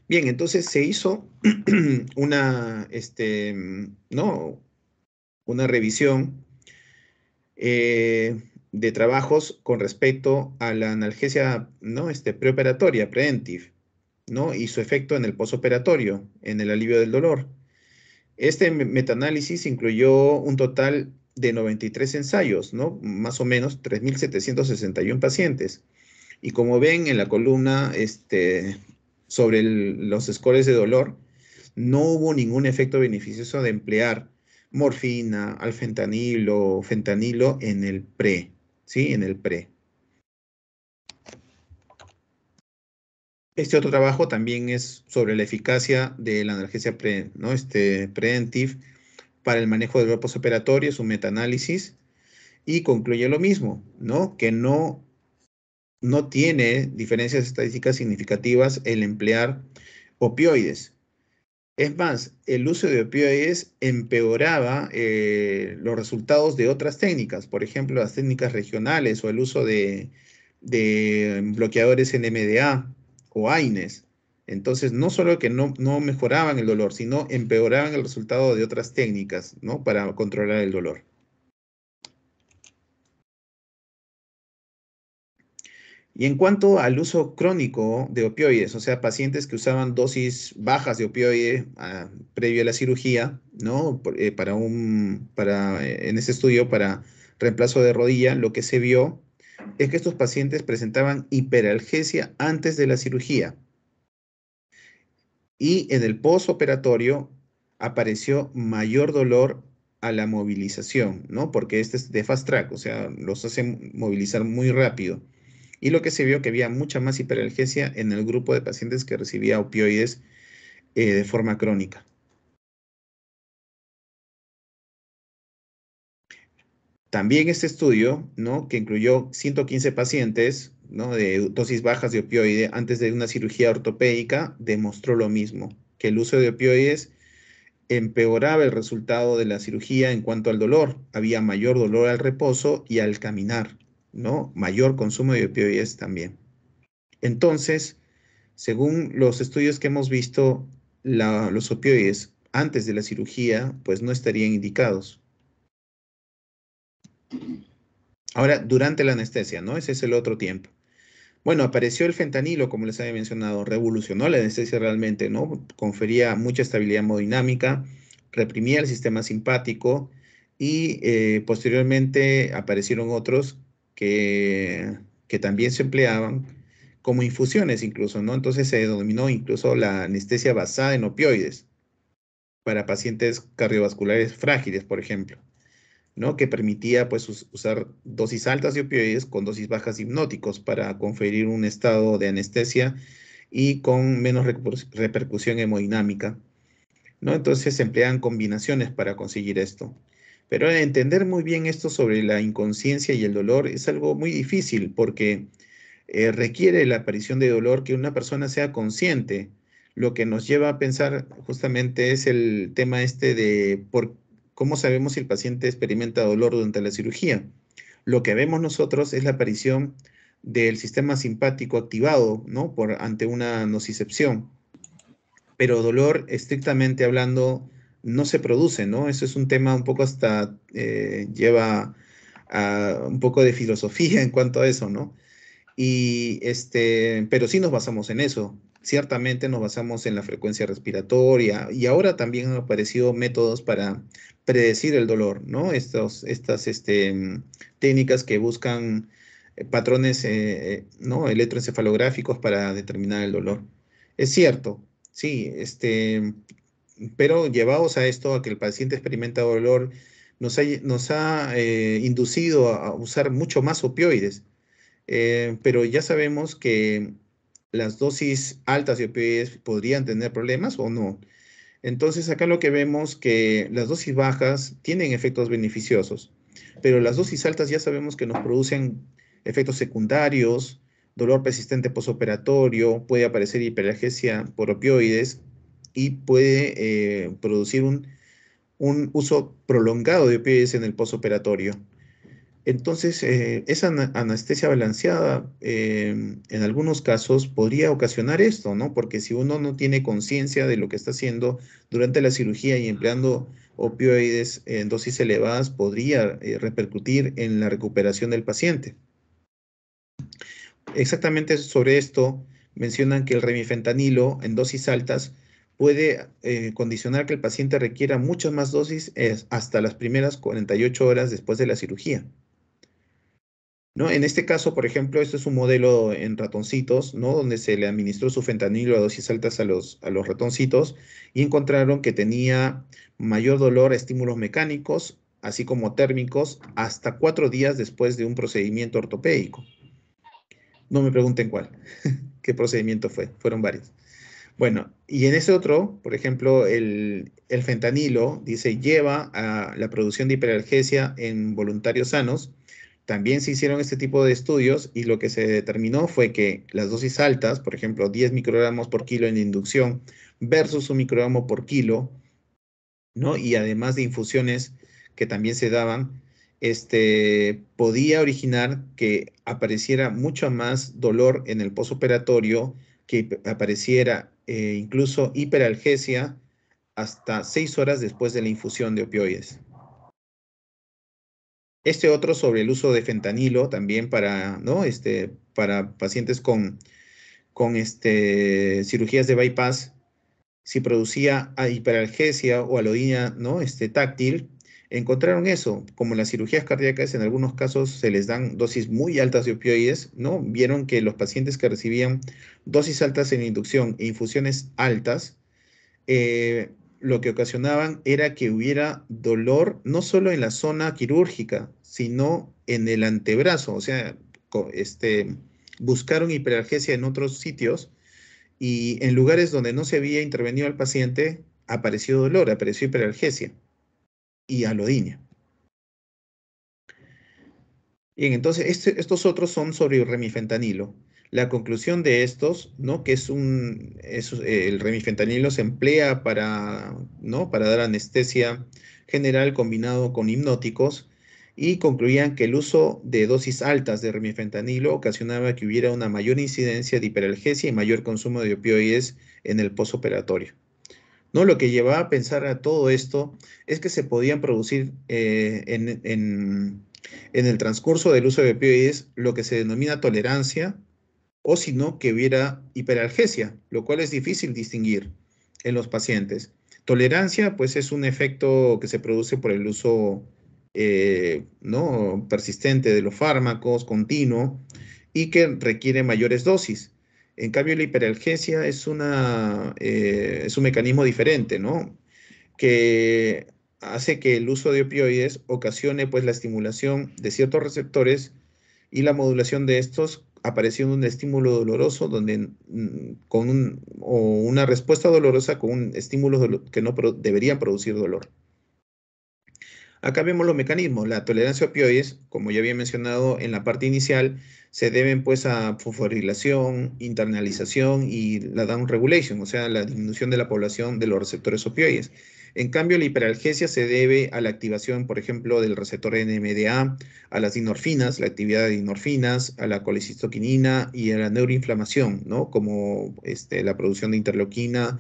Bien, entonces se hizo una, este, no, una revisión eh, de trabajos con respecto a la analgesia ¿no? este, preoperatoria, preventive, ¿no? y su efecto en el posoperatorio, en el alivio del dolor. Este metaanálisis incluyó un total de 93 ensayos, ¿no? Más o menos 3.761 pacientes. Y como ven en la columna este, sobre los scores de dolor, no hubo ningún efecto beneficioso de emplear morfina, alfentanilo, fentanilo en el pre, ¿sí? En el pre. Este otro trabajo también es sobre la eficacia de la analgesia pre, ¿no? Este preventive para el manejo de grupos operatorios, un metaanálisis, y concluye lo mismo, ¿no? Que no, no tiene diferencias estadísticas significativas el emplear opioides. Es más, el uso de opioides empeoraba eh, los resultados de otras técnicas, por ejemplo, las técnicas regionales o el uso de, de bloqueadores NMDA o AINES, entonces, no solo que no, mejoraban el dolor, sino empeoraban el resultado de otras técnicas, Para controlar el dolor. Y en cuanto al uso crónico de opioides, o sea, pacientes que usaban dosis bajas de opioides ah, previo a la cirugía, ¿no? Eh, para un, para, eh, en ese estudio para reemplazo de rodilla, lo que se vio es que estos pacientes presentaban hiperalgesia antes de la cirugía y en el postoperatorio apareció mayor dolor a la movilización, ¿no? Porque este es de fast track, o sea, los hace movilizar muy rápido. Y lo que se vio que había mucha más hiperalgesia en el grupo de pacientes que recibía opioides eh, de forma crónica. También este estudio, ¿no? Que incluyó 115 pacientes, de dosis bajas de opioides antes de una cirugía ortopédica demostró lo mismo, que el uso de opioides empeoraba el resultado de la cirugía en cuanto al dolor. Había mayor dolor al reposo y al caminar, ¿no? Mayor consumo de opioides también. Entonces, según los estudios que hemos visto, los opioides antes de la cirugía, pues no estarían indicados. Ahora, durante la anestesia, ¿no? Ese es el otro tiempo. Bueno, apareció el fentanilo, como les había mencionado, revolucionó la anestesia realmente, ¿no? Confería mucha estabilidad hemodinámica, reprimía el sistema simpático y eh, posteriormente aparecieron otros que, que también se empleaban como infusiones incluso, ¿no? Entonces se denominó incluso la anestesia basada en opioides para pacientes cardiovasculares frágiles, por ejemplo que permitía pues, usar dosis altas de opioides con dosis bajas hipnóticos para conferir un estado de anestesia y con menos repercusión hemodinámica. ¿no? Entonces se emplean combinaciones para conseguir esto. Pero entender muy bien esto sobre la inconsciencia y el dolor es algo muy difícil porque eh, requiere la aparición de dolor que una persona sea consciente. Lo que nos lleva a pensar justamente es el tema este de por qué. ¿Cómo sabemos si el paciente experimenta dolor durante la cirugía? Lo que vemos nosotros es la aparición del sistema simpático activado, ¿no? Por, ante una nocicepción. Pero dolor, estrictamente hablando, no se produce, ¿no? Eso es un tema un poco hasta eh, lleva un poco de filosofía en cuanto a eso, ¿no? Y este, pero sí nos basamos en eso. Ciertamente nos basamos en la frecuencia respiratoria y ahora también han aparecido métodos para predecir el dolor, ¿no? estas este, técnicas que buscan eh, patrones eh, eh, ¿no? electroencefalográficos para determinar el dolor. Es cierto, sí, este, pero llevados a esto, a que el paciente experimenta dolor, nos ha, nos ha inducido a usar mucho más opioides. pero ya sabemos que las dosis altas de opioides podrían tener problemas o no. Entonces acá lo que vemos que las dosis bajas tienen efectos beneficiosos, pero las dosis altas ya sabemos que nos producen efectos secundarios, dolor persistente posoperatorio, puede aparecer hiperalgesia por opioides y puede eh, producir un, un uso prolongado de opioides en el posoperatorio. Entonces, eh, esa anestesia balanceada em, en algunos casos podría ocasionar esto, ¿no? Porque si uno no tiene conciencia de lo que está haciendo durante la cirugía y empleando opioides en dosis elevadas, podría eh, repercutir en la recuperación del paciente. Exactamente sobre esto mencionan que el remifentanilo en dosis altas puede eh, condicionar que el paciente requiera muchas más dosis hasta las primeras 48 horas después de la cirugía. En este caso, por ejemplo, este es un modelo en ratoncitos, ¿no? Donde se le administró su fentanilo a dosis altas a los, ratoncitos y encontraron que tenía mayor dolor a estímulos mecánicos, así como térmicos, hasta cuatro días después de un procedimiento ortopédico. No me pregunten cuál, qué procedimiento fue, fueron varios. Bueno, y en ese otro, por ejemplo, el, el fentanilo, dice, lleva a la producción de hiperalgesia en voluntarios sanos, también se hicieron este tipo de estudios y lo que se determinó fue que las dosis altas, por ejemplo, 10 microgramos por kilo en inducción versus un microgramo por kilo, ¿no? Y además de infusiones que también se daban, este, podía originar que apareciera mucho más dolor en el posoperatorio, que apareciera eh, incluso hiperalgesia hasta 6 horas después de la infusión de opioides. Este otro sobre el uso de fentanilo también para, ¿no? este, para pacientes con, con este, cirugías de bypass, si producía hiperalgesia o alodina ¿no? este, táctil, encontraron eso. Como las cirugías cardíacas en algunos casos se les dan dosis muy altas de opioides, ¿no? vieron que los pacientes que recibían dosis altas en inducción e infusiones altas, eh, lo que ocasionaban era que hubiera dolor no solo en la zona quirúrgica, sino en el antebrazo. O sea, este, buscaron hiperalgesia en otros sitios y en lugares donde no se había intervenido al paciente apareció dolor, apareció hiperalgesia y alodinia. Bien, entonces este, estos otros son sobre remifentanilo. La conclusión de estos, ¿no? Que es un, eh, el remifentanilo se emplea para, ¿no? Para dar anestesia general combinado con hipnóticos y concluían que el uso de dosis altas de remifentanilo ocasionaba que hubiera una mayor incidencia de hiperalgesia y mayor consumo de opioides en el posoperatorio. ¿no? Lo que llevaba a pensar a todo esto es que se podían producir eh, en, en, en, el transcurso del uso de opioides lo que se denomina tolerancia o si no, que hubiera hiperalgesia, lo cual es difícil distinguir en los pacientes. Tolerancia, pues es un efecto que se produce por el uso eh, ¿no? persistente de los fármacos, continuo, y que requiere mayores dosis. En cambio, la hiperalgesia es, una, eh, es un mecanismo diferente, ¿no? Que hace que el uso de opioides ocasione pues la estimulación de ciertos receptores y la modulación de estos apareciendo un estímulo doloroso donde mm, con o una respuesta dolorosa con un estímulo que no debería producir dolor. Acá vemos los mecanismos. La tolerancia a opioides, como ya había mencionado en la parte inicial, se deben pues a fosforilación, internalización y la down regulation, o sea, la disminución de la población de los receptores opioides. En cambio, la hiperalgesia se debe a la activación, por ejemplo, del receptor NMDA, a las dinorfinas, la actividad de dinorfinas, a la colecistoquinina y a la neuroinflamación, ¿no? Como este, la producción de interleuquina,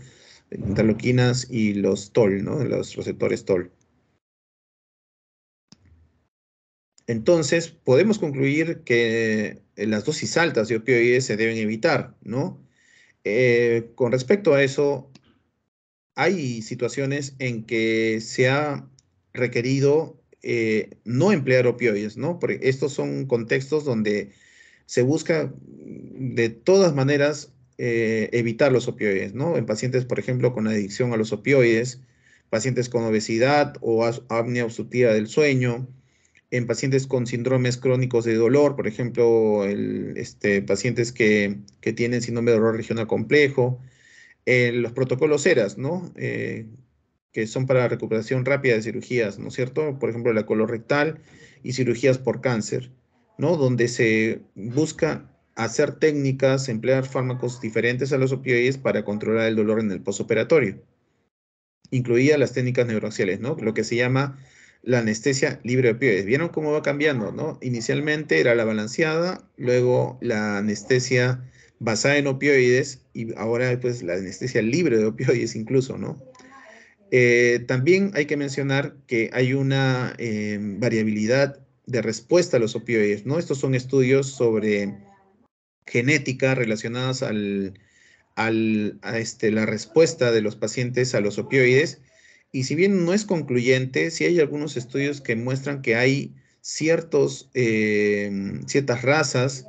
interloquinas y los TOL, ¿no? Los receptores TOL. Entonces, podemos concluir que eh, las dosis altas de opioides se deben evitar, ¿no? Eh, con respecto a eso, hay situaciones en que se ha requerido eh, no emplear opioides, ¿no? Porque estos son contextos donde se busca mm, de todas maneras eh, evitar los opioides, ¿no? En pacientes, por ejemplo, con adicción a los opioides, pacientes con obesidad o apnea obstructiva del sueño, en pacientes con síndromes crónicos de dolor, por ejemplo, este, pacientes que, tienen síndrome de dolor regional complejo, eh, los protocolos ERAS, ¿no? Eh, que son para la recuperación rápida de cirugías, ¿no es cierto? Por ejemplo, la colorectal y cirugías por cáncer, ¿no? Donde se busca hacer técnicas, emplear fármacos diferentes a los opioides para controlar el dolor en el postoperatorio, incluidas las técnicas neuroaxiales, ¿no? Lo que se llama la anestesia libre de opioides. ¿Vieron cómo va cambiando, no? Inicialmente era la balanceada, luego la anestesia basada en opioides y ahora pues la anestesia libre de opioides incluso, ¿no? Eh, también hay que mencionar que hay una em, variabilidad de respuesta a los opioides, ¿no? Estos son estudios sobre genética relacionadas al, a este, la respuesta de los pacientes a los opioides. Y si bien no es concluyente, sí hay algunos estudios que muestran que hay ciertos, em, ciertas razas,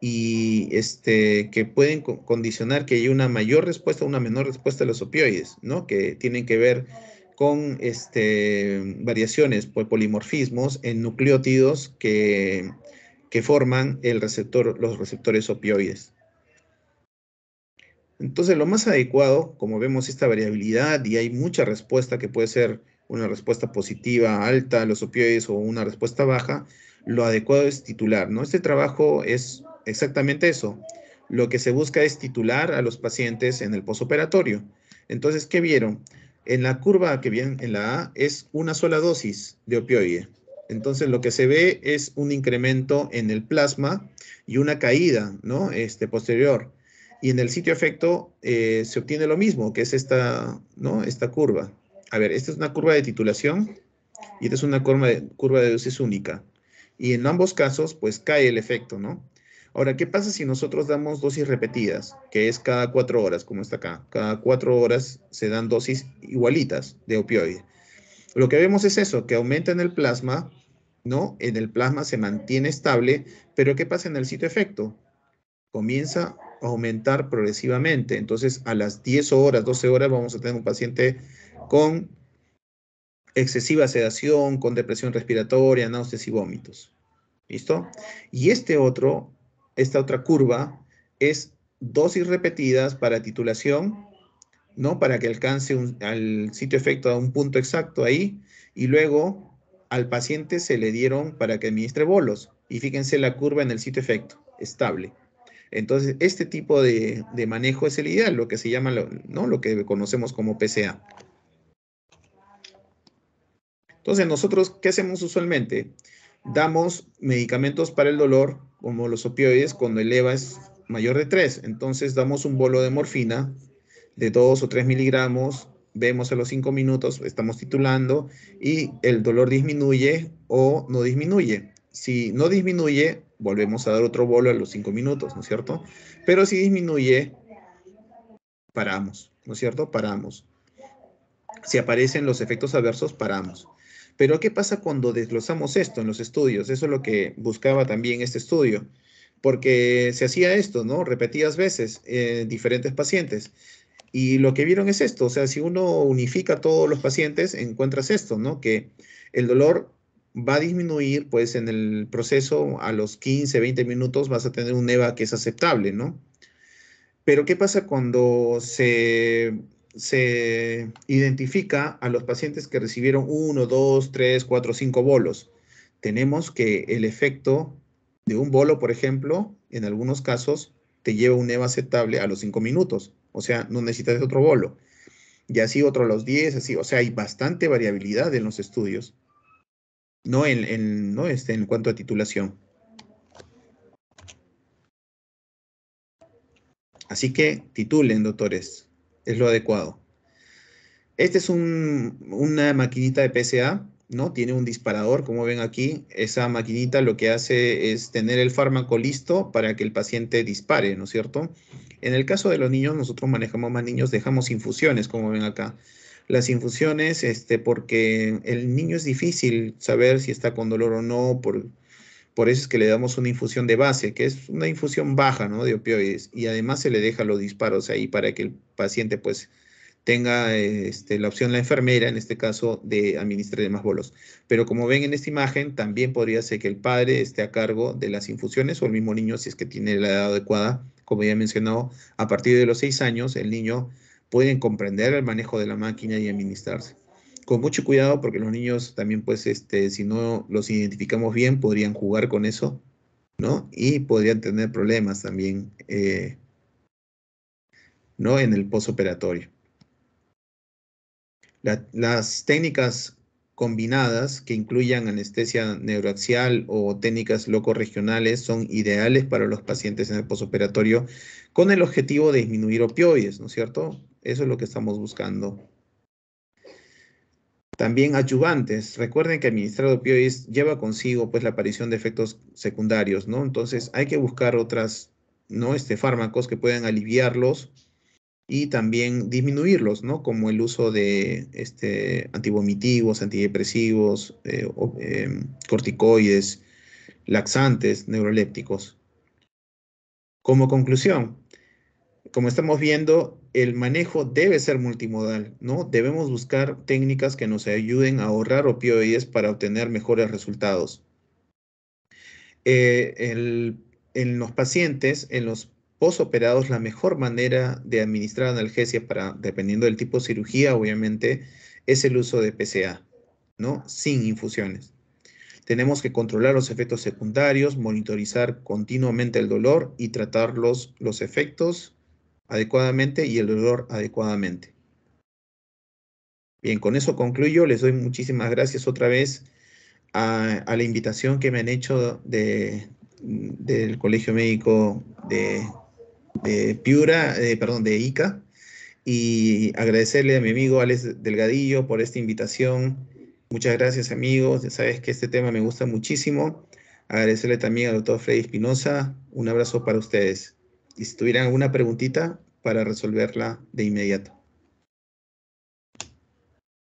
y este, que pueden condicionar que haya una mayor respuesta o una menor respuesta a los opioides, ¿no? que tienen que ver con este, variaciones, polimorfismos en nucleótidos que, que forman el receptor, los receptores opioides. Entonces, lo más adecuado, como vemos esta variabilidad y hay mucha respuesta que puede ser una respuesta positiva alta a los opioides o una respuesta baja, lo adecuado es titular, ¿no? Este trabajo es exactamente eso. Lo que se busca es titular a los pacientes en el posoperatorio. Entonces, ¿qué vieron? En la curva que viene en la A es una sola dosis de opioide. Entonces, lo que se ve es un incremento en el plasma y una caída ¿no? este, posterior. Y en el sitio efecto eh, se obtiene lo mismo, que es esta, ¿no? esta curva. A ver, esta es una curva de titulación y esta es una curva de dosis única. Y en ambos casos, pues cae el efecto, ¿no? Ahora, ¿qué pasa si nosotros damos dosis repetidas, que es cada cuatro horas, como está acá? Cada cuatro horas se dan dosis igualitas de opioide. Lo que vemos es eso, que aumenta en el plasma, ¿no? En el plasma se mantiene estable, pero ¿qué pasa en el sitio efecto? Comienza a aumentar progresivamente. Entonces, a las 10 horas, 12 horas, vamos a tener un paciente con excesiva sedación, con depresión respiratoria, náuseas y vómitos. ¿Listo? Y este otro esta otra curva, es dosis repetidas para titulación, ¿no? Para que alcance al sitio efecto a un punto exacto ahí, y luego al paciente se le dieron para que administre bolos. Y fíjense la curva en el sitio efecto, estable. Entonces, este tipo de, manejo es el ideal, lo que se llama, ¿no? Lo que conocemos como PCA. Entonces, nosotros, ¿qué hacemos usualmente? damos medicamentos para el dolor, como los opioides, cuando el EVA es mayor de 3. Entonces damos un bolo de morfina de 2 o 3 miligramos, vemos a los 5 minutos, estamos titulando y el dolor disminuye o no disminuye. Si no disminuye, volvemos a dar otro bolo a los 5 minutos, ¿no es cierto? Pero si disminuye, paramos, ¿no es cierto? Paramos. Si aparecen los efectos adversos, paramos. Pero ¿qué pasa cuando desglosamos esto en los estudios? Eso es lo que buscaba también este estudio, porque se hacía esto, ¿no? Repetidas veces en eh, diferentes pacientes. Y lo que vieron es esto, o sea, si uno unifica a todos los pacientes, encuentras esto, ¿no? Que el dolor va a disminuir, pues en el proceso a los 15, 20 minutos vas a tener un EVA que es aceptable, ¿no? Pero ¿qué pasa cuando se se identifica a los pacientes que recibieron 1, 2, 3, 4, 5 bolos. Tenemos que el efecto de un bolo, por ejemplo, en algunos casos, te lleva un EVA aceptable a los 5 minutos. O sea, no necesitas otro bolo. Y así otro a los 10, así. O sea, hay bastante variabilidad en los estudios. No en no este, en cuanto a titulación. Así que titulen, doctores es lo adecuado. Este es una maquinita de PSA, ¿no? Tiene un disparador, como ven aquí. Esa maquinita lo que hace es tener el fármaco listo para que el paciente dispare, ¿no es cierto? En el caso de los niños, nosotros manejamos más niños, dejamos infusiones, como ven acá. Las infusiones, este, porque el niño es difícil saber si está con dolor o no, por, por eso es que le damos una infusión de base, que es una infusión baja ¿no? de opioides, y además se le deja los disparos ahí para que el paciente pues tenga este, la opción la enfermera, en este caso, de administrar más bolos. Pero como ven en esta imagen, también podría ser que el padre esté a cargo de las infusiones o el mismo niño, si es que tiene la edad adecuada, como ya he mencionado, a partir de los seis años, el niño puede comprender el manejo de la máquina y administrarse con mucho cuidado porque los niños también, pues, este, si no los identificamos bien, podrían jugar con eso, ¿no? Y podrían tener problemas también, eh, ¿no? En el posoperatorio. las técnicas combinadas que incluyan anestesia neuroaxial o técnicas locorregionales son ideales para los pacientes en el posoperatorio con el objetivo de disminuir opioides, ¿no es cierto? Eso es lo que estamos buscando también ayudantes. Recuerden que administrar opioides lleva consigo pues la aparición de efectos secundarios, ¿no? Entonces hay que buscar otras, ¿no? Este, fármacos que puedan aliviarlos y también disminuirlos, ¿no? Como el uso de este, antivomitivos, antidepresivos, eh, em, corticoides, laxantes, neurolépticos. Como conclusión, como estamos viendo, el manejo debe ser multimodal, ¿no? Debemos buscar técnicas que nos ayuden a ahorrar opioides para obtener mejores resultados. Eh, en los pacientes, en los posoperados, la mejor manera de administrar analgesia dependiendo del tipo de cirugía, obviamente, es el uso de PCA, ¿no? Sin infusiones. Tenemos que controlar los efectos secundarios, monitorizar continuamente el dolor y tratar los, los efectos adecuadamente y el dolor adecuadamente. Bien, con eso concluyo. Les doy muchísimas gracias otra vez a, la invitación que me han hecho de, del Colegio Médico de, Piura, eh, perdón, de ICA. Y agradecerle a mi amigo Alex Delgadillo por esta invitación. Muchas gracias, amigos. sabes que este tema me gusta muchísimo. Agradecerle también al doctor Freddy Espinosa. Un abrazo para ustedes y si tuvieran alguna preguntita para resolverla de inmediato.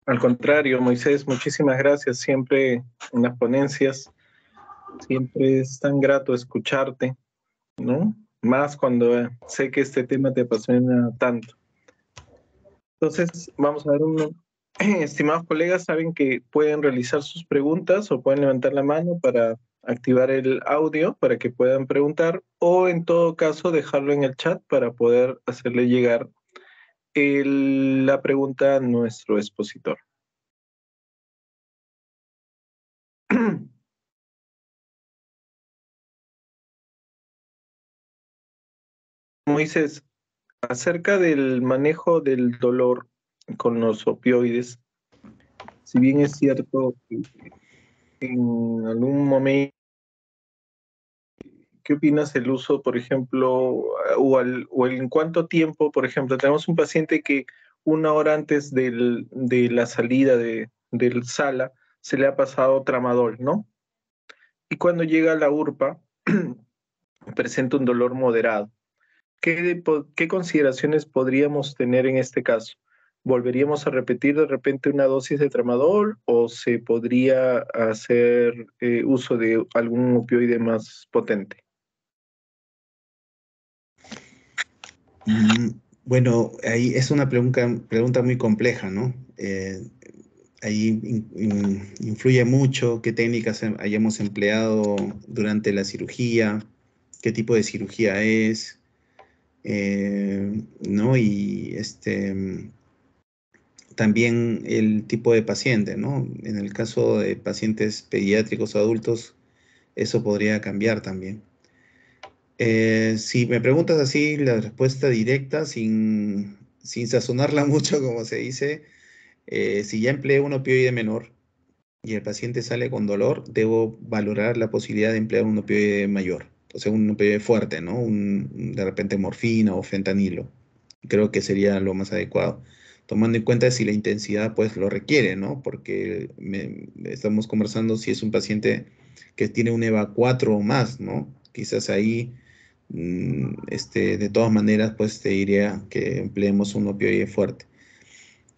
Al contrario, Moisés, muchísimas gracias siempre en las ponencias. Siempre es tan grato escucharte, ¿no? Más cuando eh, sé que este tema te apasiona tanto. Entonces, vamos a ver uno. Estimados colegas, saben que pueden realizar sus preguntas o pueden levantar la mano para activar el audio para que puedan preguntar o en todo caso dejarlo en el chat para poder hacerle llegar la pregunta a nuestro expositor. Moisés, acerca del manejo del dolor con los opioides, si bien es cierto en algún momento ¿qué opinas del uso, por ejemplo, o, en cuánto tiempo, por ejemplo, tenemos un paciente que una hora antes de la salida de, del sala se le ha pasado tramadol, ¿no? Y cuando llega a la urpa, presenta un dolor moderado. ¿Qué, consideraciones podríamos tener en este caso? ¿Volveríamos a repetir de repente una dosis de tramadol o se podría hacer eh, uso de algún opioide más potente? Mm, bueno, ahí es una pregunta, muy compleja, ¿no? Eh, ahí influye mucho qué técnicas hayamos empleado durante la cirugía, qué tipo de cirugía es, eh, ¿no? Y este mm, también el tipo de paciente, ¿no? En el caso de pacientes pediátricos o adultos, eso podría cambiar también. Eh, si me preguntas así, la respuesta directa, sin, sin sazonarla mucho, como se dice, eh, si ya empleé un opioide menor y el paciente sale con dolor, debo valorar la posibilidad de emplear un opioide mayor, o sea, un opioide fuerte, ¿no? Un, de repente morfina o fentanilo. Creo que sería lo más adecuado tomando en cuenta si la intensidad pues lo requiere, ¿no? Porque estamos conversando si es un paciente que tiene un EVA 4 o más, ¿no? Quizás ahí Mm, este, de todas maneras, pues te diría que empleemos un opioide fuerte.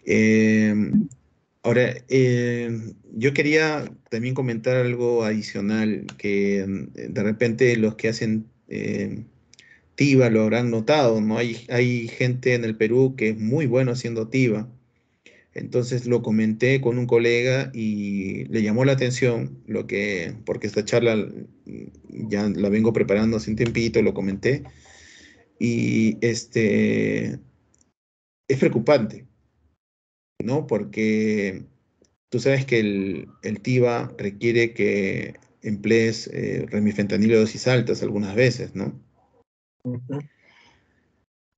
Em, ahora, em, yo quería también comentar algo adicional que em, de repente los que hacen TIVA lo habrán notado, ¿no? Hay, hay gente en el Perú que es muy bueno haciendo TIVA entonces lo comenté con un colega y le llamó la atención lo que, porque esta charla mm, ya la vengo preparando hace un tiempito, lo comenté. Y este es preocupante, ¿no? Porque tú sabes que el, el TIVA requiere que emplees eh, remifentanilo dosis altas algunas veces, ¿no?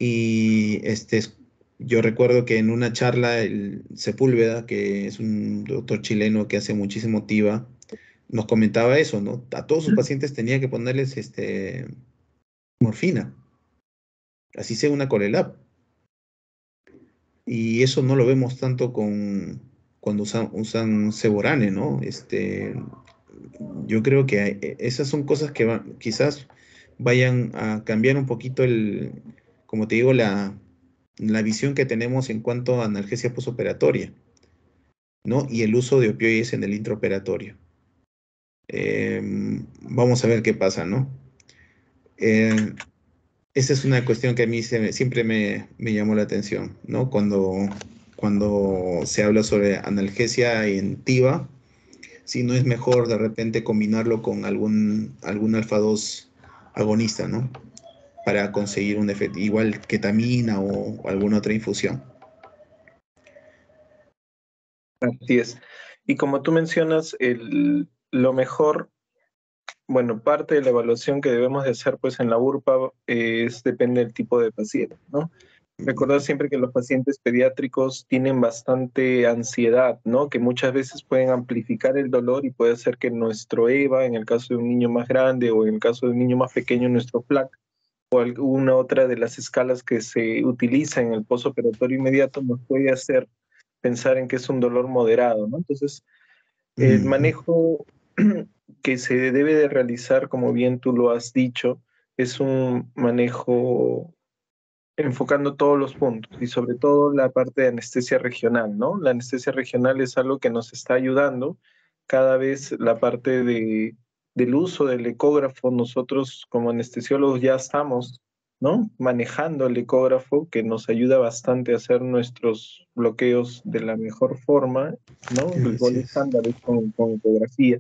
Y este es yo recuerdo que en una charla, el Sepúlveda, que es un doctor chileno que hace muchísimo TIVA, nos comentaba eso, ¿no? A todos sus pacientes tenía que ponerles este, morfina, así sea una Corelab. Y eso no lo vemos tanto con cuando usan, ceborane, ¿no? Este, yo creo que e, esas son cosas que quizás vayan a cambiar un poquito el, como te digo, la, la visión que tenemos en cuanto a analgesia posoperatoria, ¿no? Y el uso de opioides en el intraoperatorio. Em, vamos a ver qué pasa, ¿no? Em, esa es una cuestión que a mí siempre me, llamó la atención, ¿no? Cuando, cuando se habla sobre analgesia en TIVA, si no es mejor de repente combinarlo con algún, algún alfa-2 agonista, ¿no? para conseguir un efecto, igual ketamina o, alguna otra infusión. Así es. Y como tú mencionas, lo mejor, bueno, parte de la evaluación que debemos de hacer pues en la URPA es, depende del tipo de paciente, ¿no? Recordar siempre que los pacientes pediátricos tienen bastante ansiedad, ¿no? Que muchas veces pueden amplificar el dolor y puede hacer que nuestro EVA, en el caso de un niño más grande o en el caso de un niño más pequeño, nuestro PLAC, o alguna otra de las escalas que se utiliza en el posoperatorio inmediato nos puede hacer pensar en que es un dolor moderado, ¿no? Entonces, el manejo que se debe de realizar, como bien tú lo has dicho, es un manejo enfocando todos los puntos y sobre todo la parte de anestesia regional, ¿no? La anestesia regional es algo que nos está ayudando cada vez la parte de del uso del ecógrafo, nosotros como anestesiólogos ya estamos ¿no? manejando el ecógrafo que nos ayuda bastante a hacer nuestros bloqueos de la mejor forma, ¿no? Los estándares con, ecografía.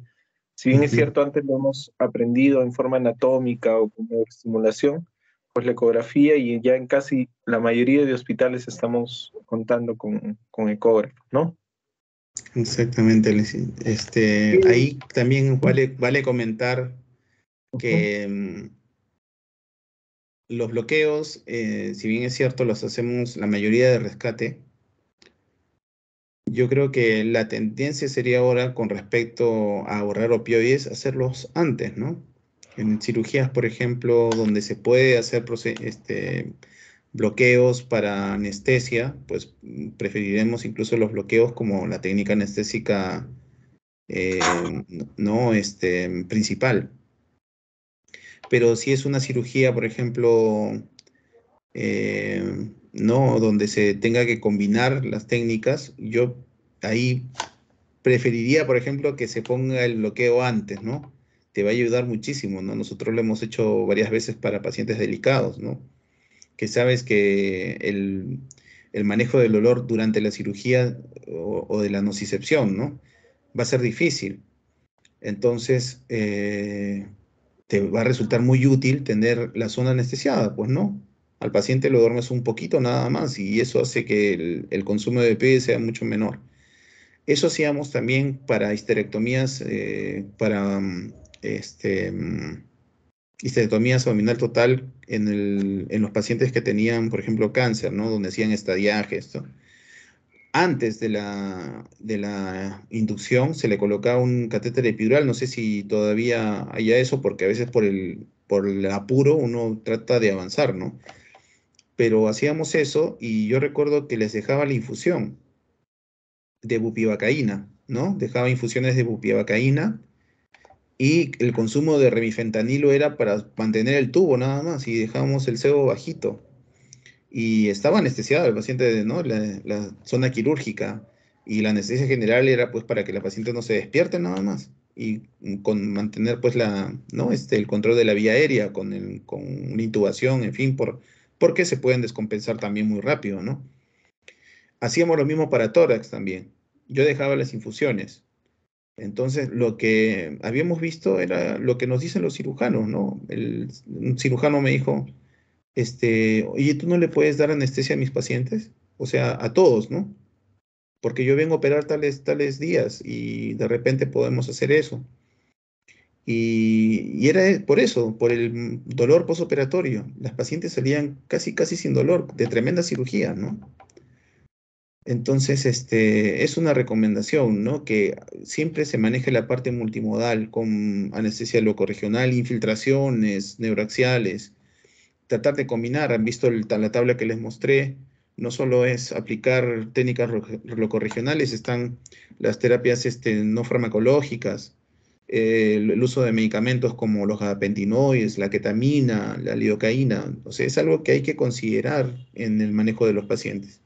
Si bien es cierto, antes lo hemos aprendido en forma anatómica o con estimulación, pues la ecografía y ya en casi la mayoría de hospitales estamos contando con, con ecógrafo, ¿no? Exactamente, este, ahí también vale, vale comentar que mm, los bloqueos, eh, si bien es cierto, los hacemos la mayoría de rescate, yo creo que la tendencia sería ahora con respecto a ahorrar opioides, hacerlos antes, ¿no? En cirugías, por ejemplo, donde se puede hacer este, bloqueos para anestesia, pues preferiremos incluso los bloqueos como la técnica anestésica eh, no este, principal. Pero si es una cirugía, por ejemplo, eh, no donde se tenga que combinar las técnicas, yo ahí preferiría, por ejemplo, que se ponga el bloqueo antes, ¿no? Te va a ayudar muchísimo, ¿no? Nosotros lo hemos hecho varias veces para pacientes delicados, ¿no? que sabes que el, manejo del olor durante la cirugía o, de la nocicepción, ¿no? Va a ser difícil. Entonces, eh, te va a resultar muy útil tener la zona anestesiada, pues no. Al paciente lo duermes un poquito nada más y eso hace que el, consumo de pie sea mucho menor. Eso hacíamos también para histerectomías, eh, para mm, este, mm, histerectomía abdominal total en, los pacientes que tenían, por ejemplo, cáncer, ¿no? Donde hacían estadiaje, esto. Antes de la, de la inducción se le colocaba un catéter epidural, no sé si todavía haya eso, porque a veces por el, por el apuro uno trata de avanzar, ¿no? Pero hacíamos eso y yo recuerdo que les dejaba la infusión de bupivacaína, ¿no? Dejaba infusiones de bupivacaína y el consumo de remifentanilo era para mantener el tubo nada más y dejábamos el sebo bajito. Y estaba anestesiado el paciente, ¿no? La, zona quirúrgica y la anestesia general era pues para que la paciente no se despierte nada más y con mantener pues la, ¿no? Este, el control de la vía aérea con, con una intubación, en fin, por, porque se pueden descompensar también muy rápido, ¿no? Hacíamos lo mismo para tórax también. Yo dejaba las infusiones entonces, lo que habíamos visto era lo que nos dicen los cirujanos, ¿no? El, un cirujano me dijo, este, oye, ¿tú no le puedes dar anestesia a mis pacientes? O sea, a todos, ¿no? Porque yo vengo a operar tales, tales días y de repente podemos hacer eso. Y, y era e, por eso, por el dolor posoperatorio. Las pacientes salían casi, casi sin dolor, de tremenda cirugía, ¿no? Entonces, este, es una recomendación, ¿no? Que siempre se maneje la parte multimodal con anestesia locorregional, infiltraciones neuroaxiales, tratar de combinar, han visto la tabla que les mostré, no solo es aplicar técnicas locorregionales, están las terapias este, no farmacológicas, eh, el uso de medicamentos como los apentinoides, la ketamina, la lidocaína, o sea, es algo que hay que considerar en el manejo de los pacientes.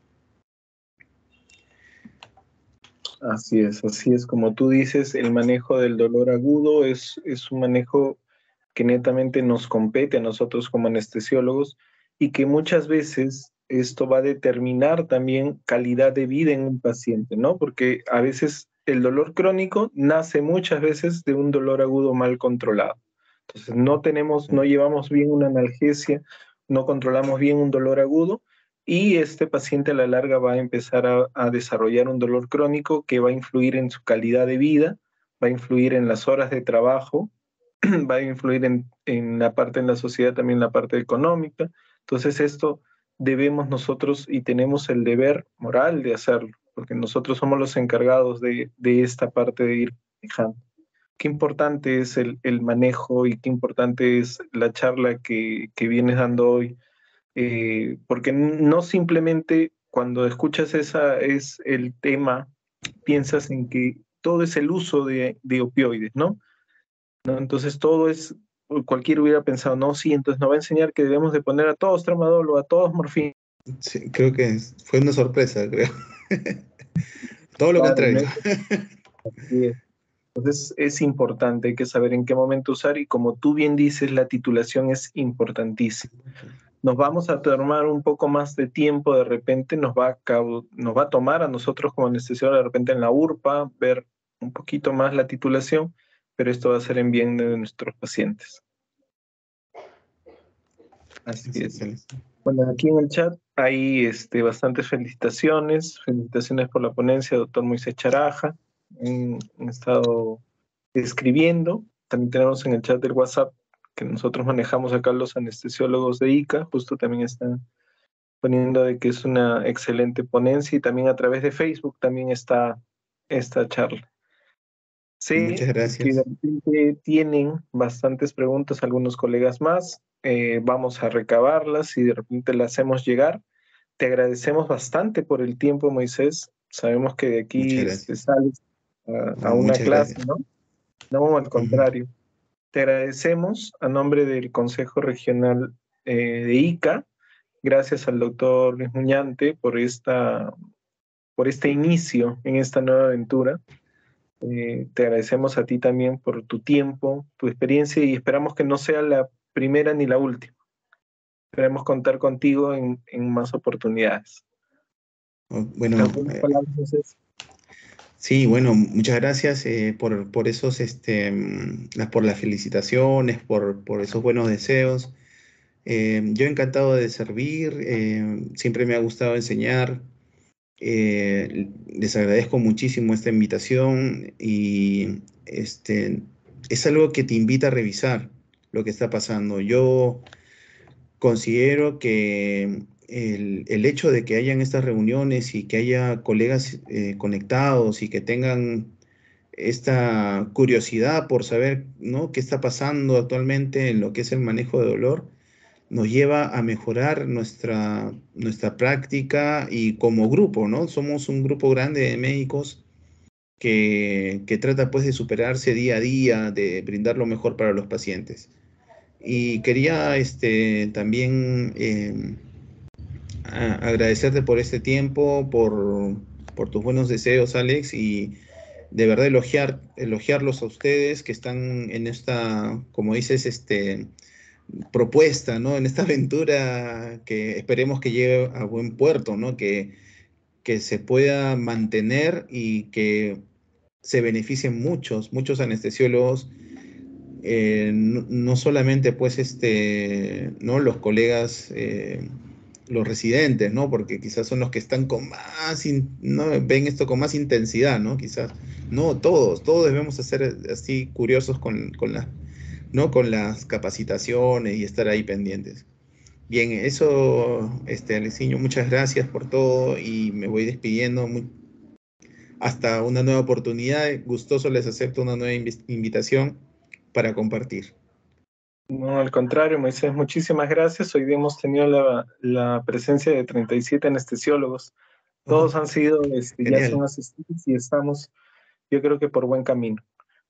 Así es, así es. Como tú dices, el manejo del dolor agudo es, es un manejo que netamente nos compete a nosotros como anestesiólogos y que muchas veces esto va a determinar también calidad de vida en un paciente, ¿no? Porque a veces el dolor crónico nace muchas veces de un dolor agudo mal controlado. Entonces, no tenemos, no llevamos bien una analgesia, no controlamos bien un dolor agudo y este paciente a la larga va a empezar a, desarrollar un dolor crónico que va a influir en su calidad de vida, va a influir en las horas de trabajo, va a influir en, la parte en la sociedad, también la parte económica. Entonces esto debemos nosotros y tenemos el deber moral de hacerlo, porque nosotros somos los encargados de, esta parte de ir dejando. Qué importante es el, manejo y qué importante es la charla que, que vienes dando hoy eh, porque no simplemente cuando escuchas esa es el tema, piensas en que todo es el uso de, opioides, ¿no? ¿no? Entonces todo es, cualquiera hubiera pensado, no, sí, entonces nos va a enseñar que debemos de poner a todos tramadol o a todos morfina. creo que fue una sorpresa, creo. todo lo contrario. Entonces es importante, hay que saber en qué momento usar y como tú bien dices, la titulación es importantísima nos vamos a tomar un poco más de tiempo de repente, nos va a, nos va a tomar a nosotros como necesidad de repente en la URPA ver un poquito más la titulación, pero esto va a ser en bien de nuestros pacientes. Así es. Bueno, aquí en el chat hay este, bastantes felicitaciones, felicitaciones por la ponencia, doctor Moisés Charaja, han estado escribiendo. También tenemos en el chat del WhatsApp que nosotros manejamos acá los anestesiólogos de ICA, justo también están poniendo de que es una excelente ponencia y también a través de Facebook también está esta charla. Sí, Muchas gracias. tienen bastantes preguntas algunos colegas más. Eh, vamos a recabarlas y de repente las hacemos llegar. Te agradecemos bastante por el tiempo, Moisés. Sabemos que de aquí te sales a, una clase, ¿no? No, al contrario. Te agradecemos a nombre del Consejo Regional eh, de ICA. Gracias al doctor Luis Muñante por, esta, por este inicio en esta nueva aventura. Eh, te agradecemos a ti también por tu tiempo, tu experiencia y esperamos que no sea la primera ni la última. Esperemos contar contigo en, más oportunidades. Bueno, Sí, bueno, muchas gracias eh, por, esos, este, mm, por las felicitaciones, por, esos buenos deseos. Eh, yo encantado de servir, eh, siempre me ha gustado enseñar. les agradezco muchísimo esta invitación y este, es algo que te invita a revisar lo que está pasando. Yo considero que el, hecho de que hayan estas reuniones y que haya colegas eh, conectados y que tengan esta curiosidad por saber ¿no? qué está pasando actualmente en lo que es el manejo de dolor, nos lleva a mejorar nuestra, nuestra práctica y como grupo, ¿no? Somos un grupo grande de médicos que, trata pues de superarse día a día, de brindar lo mejor para los pacientes. Y quería este, también... Em, Ah, agradecerte por este tiempo, por, tus buenos deseos, Alex, y de verdad elogiar, elogiarlos a ustedes que están en esta, como dices, este propuesta, ¿no? En esta aventura que esperemos que llegue a buen puerto, ¿no? Que, que se pueda mantener y que se beneficien muchos, muchos anestesiólogos, eh, no, solamente pues este, ¿no? Los colegas eh, los residentes, ¿no? Porque quizás son los que están con más, ¿no? ven esto con más intensidad, ¿no? Quizás, no, todos, todos debemos hacer así curiosos con, con, ¿no? con las capacitaciones y estar ahí pendientes. Bien, eso, este, Alexiño, muchas gracias por todo y me voy despidiendo. Muy, hasta una nueva oportunidad. Gustoso les acepto una nueva invitación para compartir. No, al contrario, Moisés, muchísimas gracias. Hoy hemos tenido la, presencia de 37 anestesiólogos. Todos han sido, este, asistentes y estamos, yo creo que por buen camino.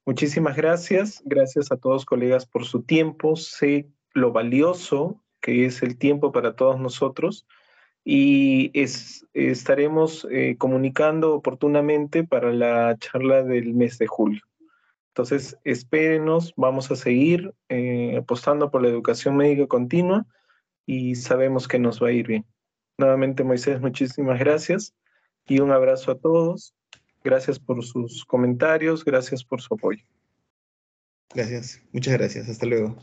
Muchísimas gracias. Gracias a todos colegas por su tiempo. Sé lo valioso que es el tiempo para todos nosotros y estaremos eh, comunicando oportunamente para la charla del mes de julio. Entonces, espérenos, vamos a seguir eh, apostando por la educación médica continua y sabemos que nos va a ir bien. Nuevamente, Moisés, muchísimas gracias y un abrazo a todos. Gracias por sus comentarios, gracias por su apoyo. Gracias, muchas gracias, hasta luego.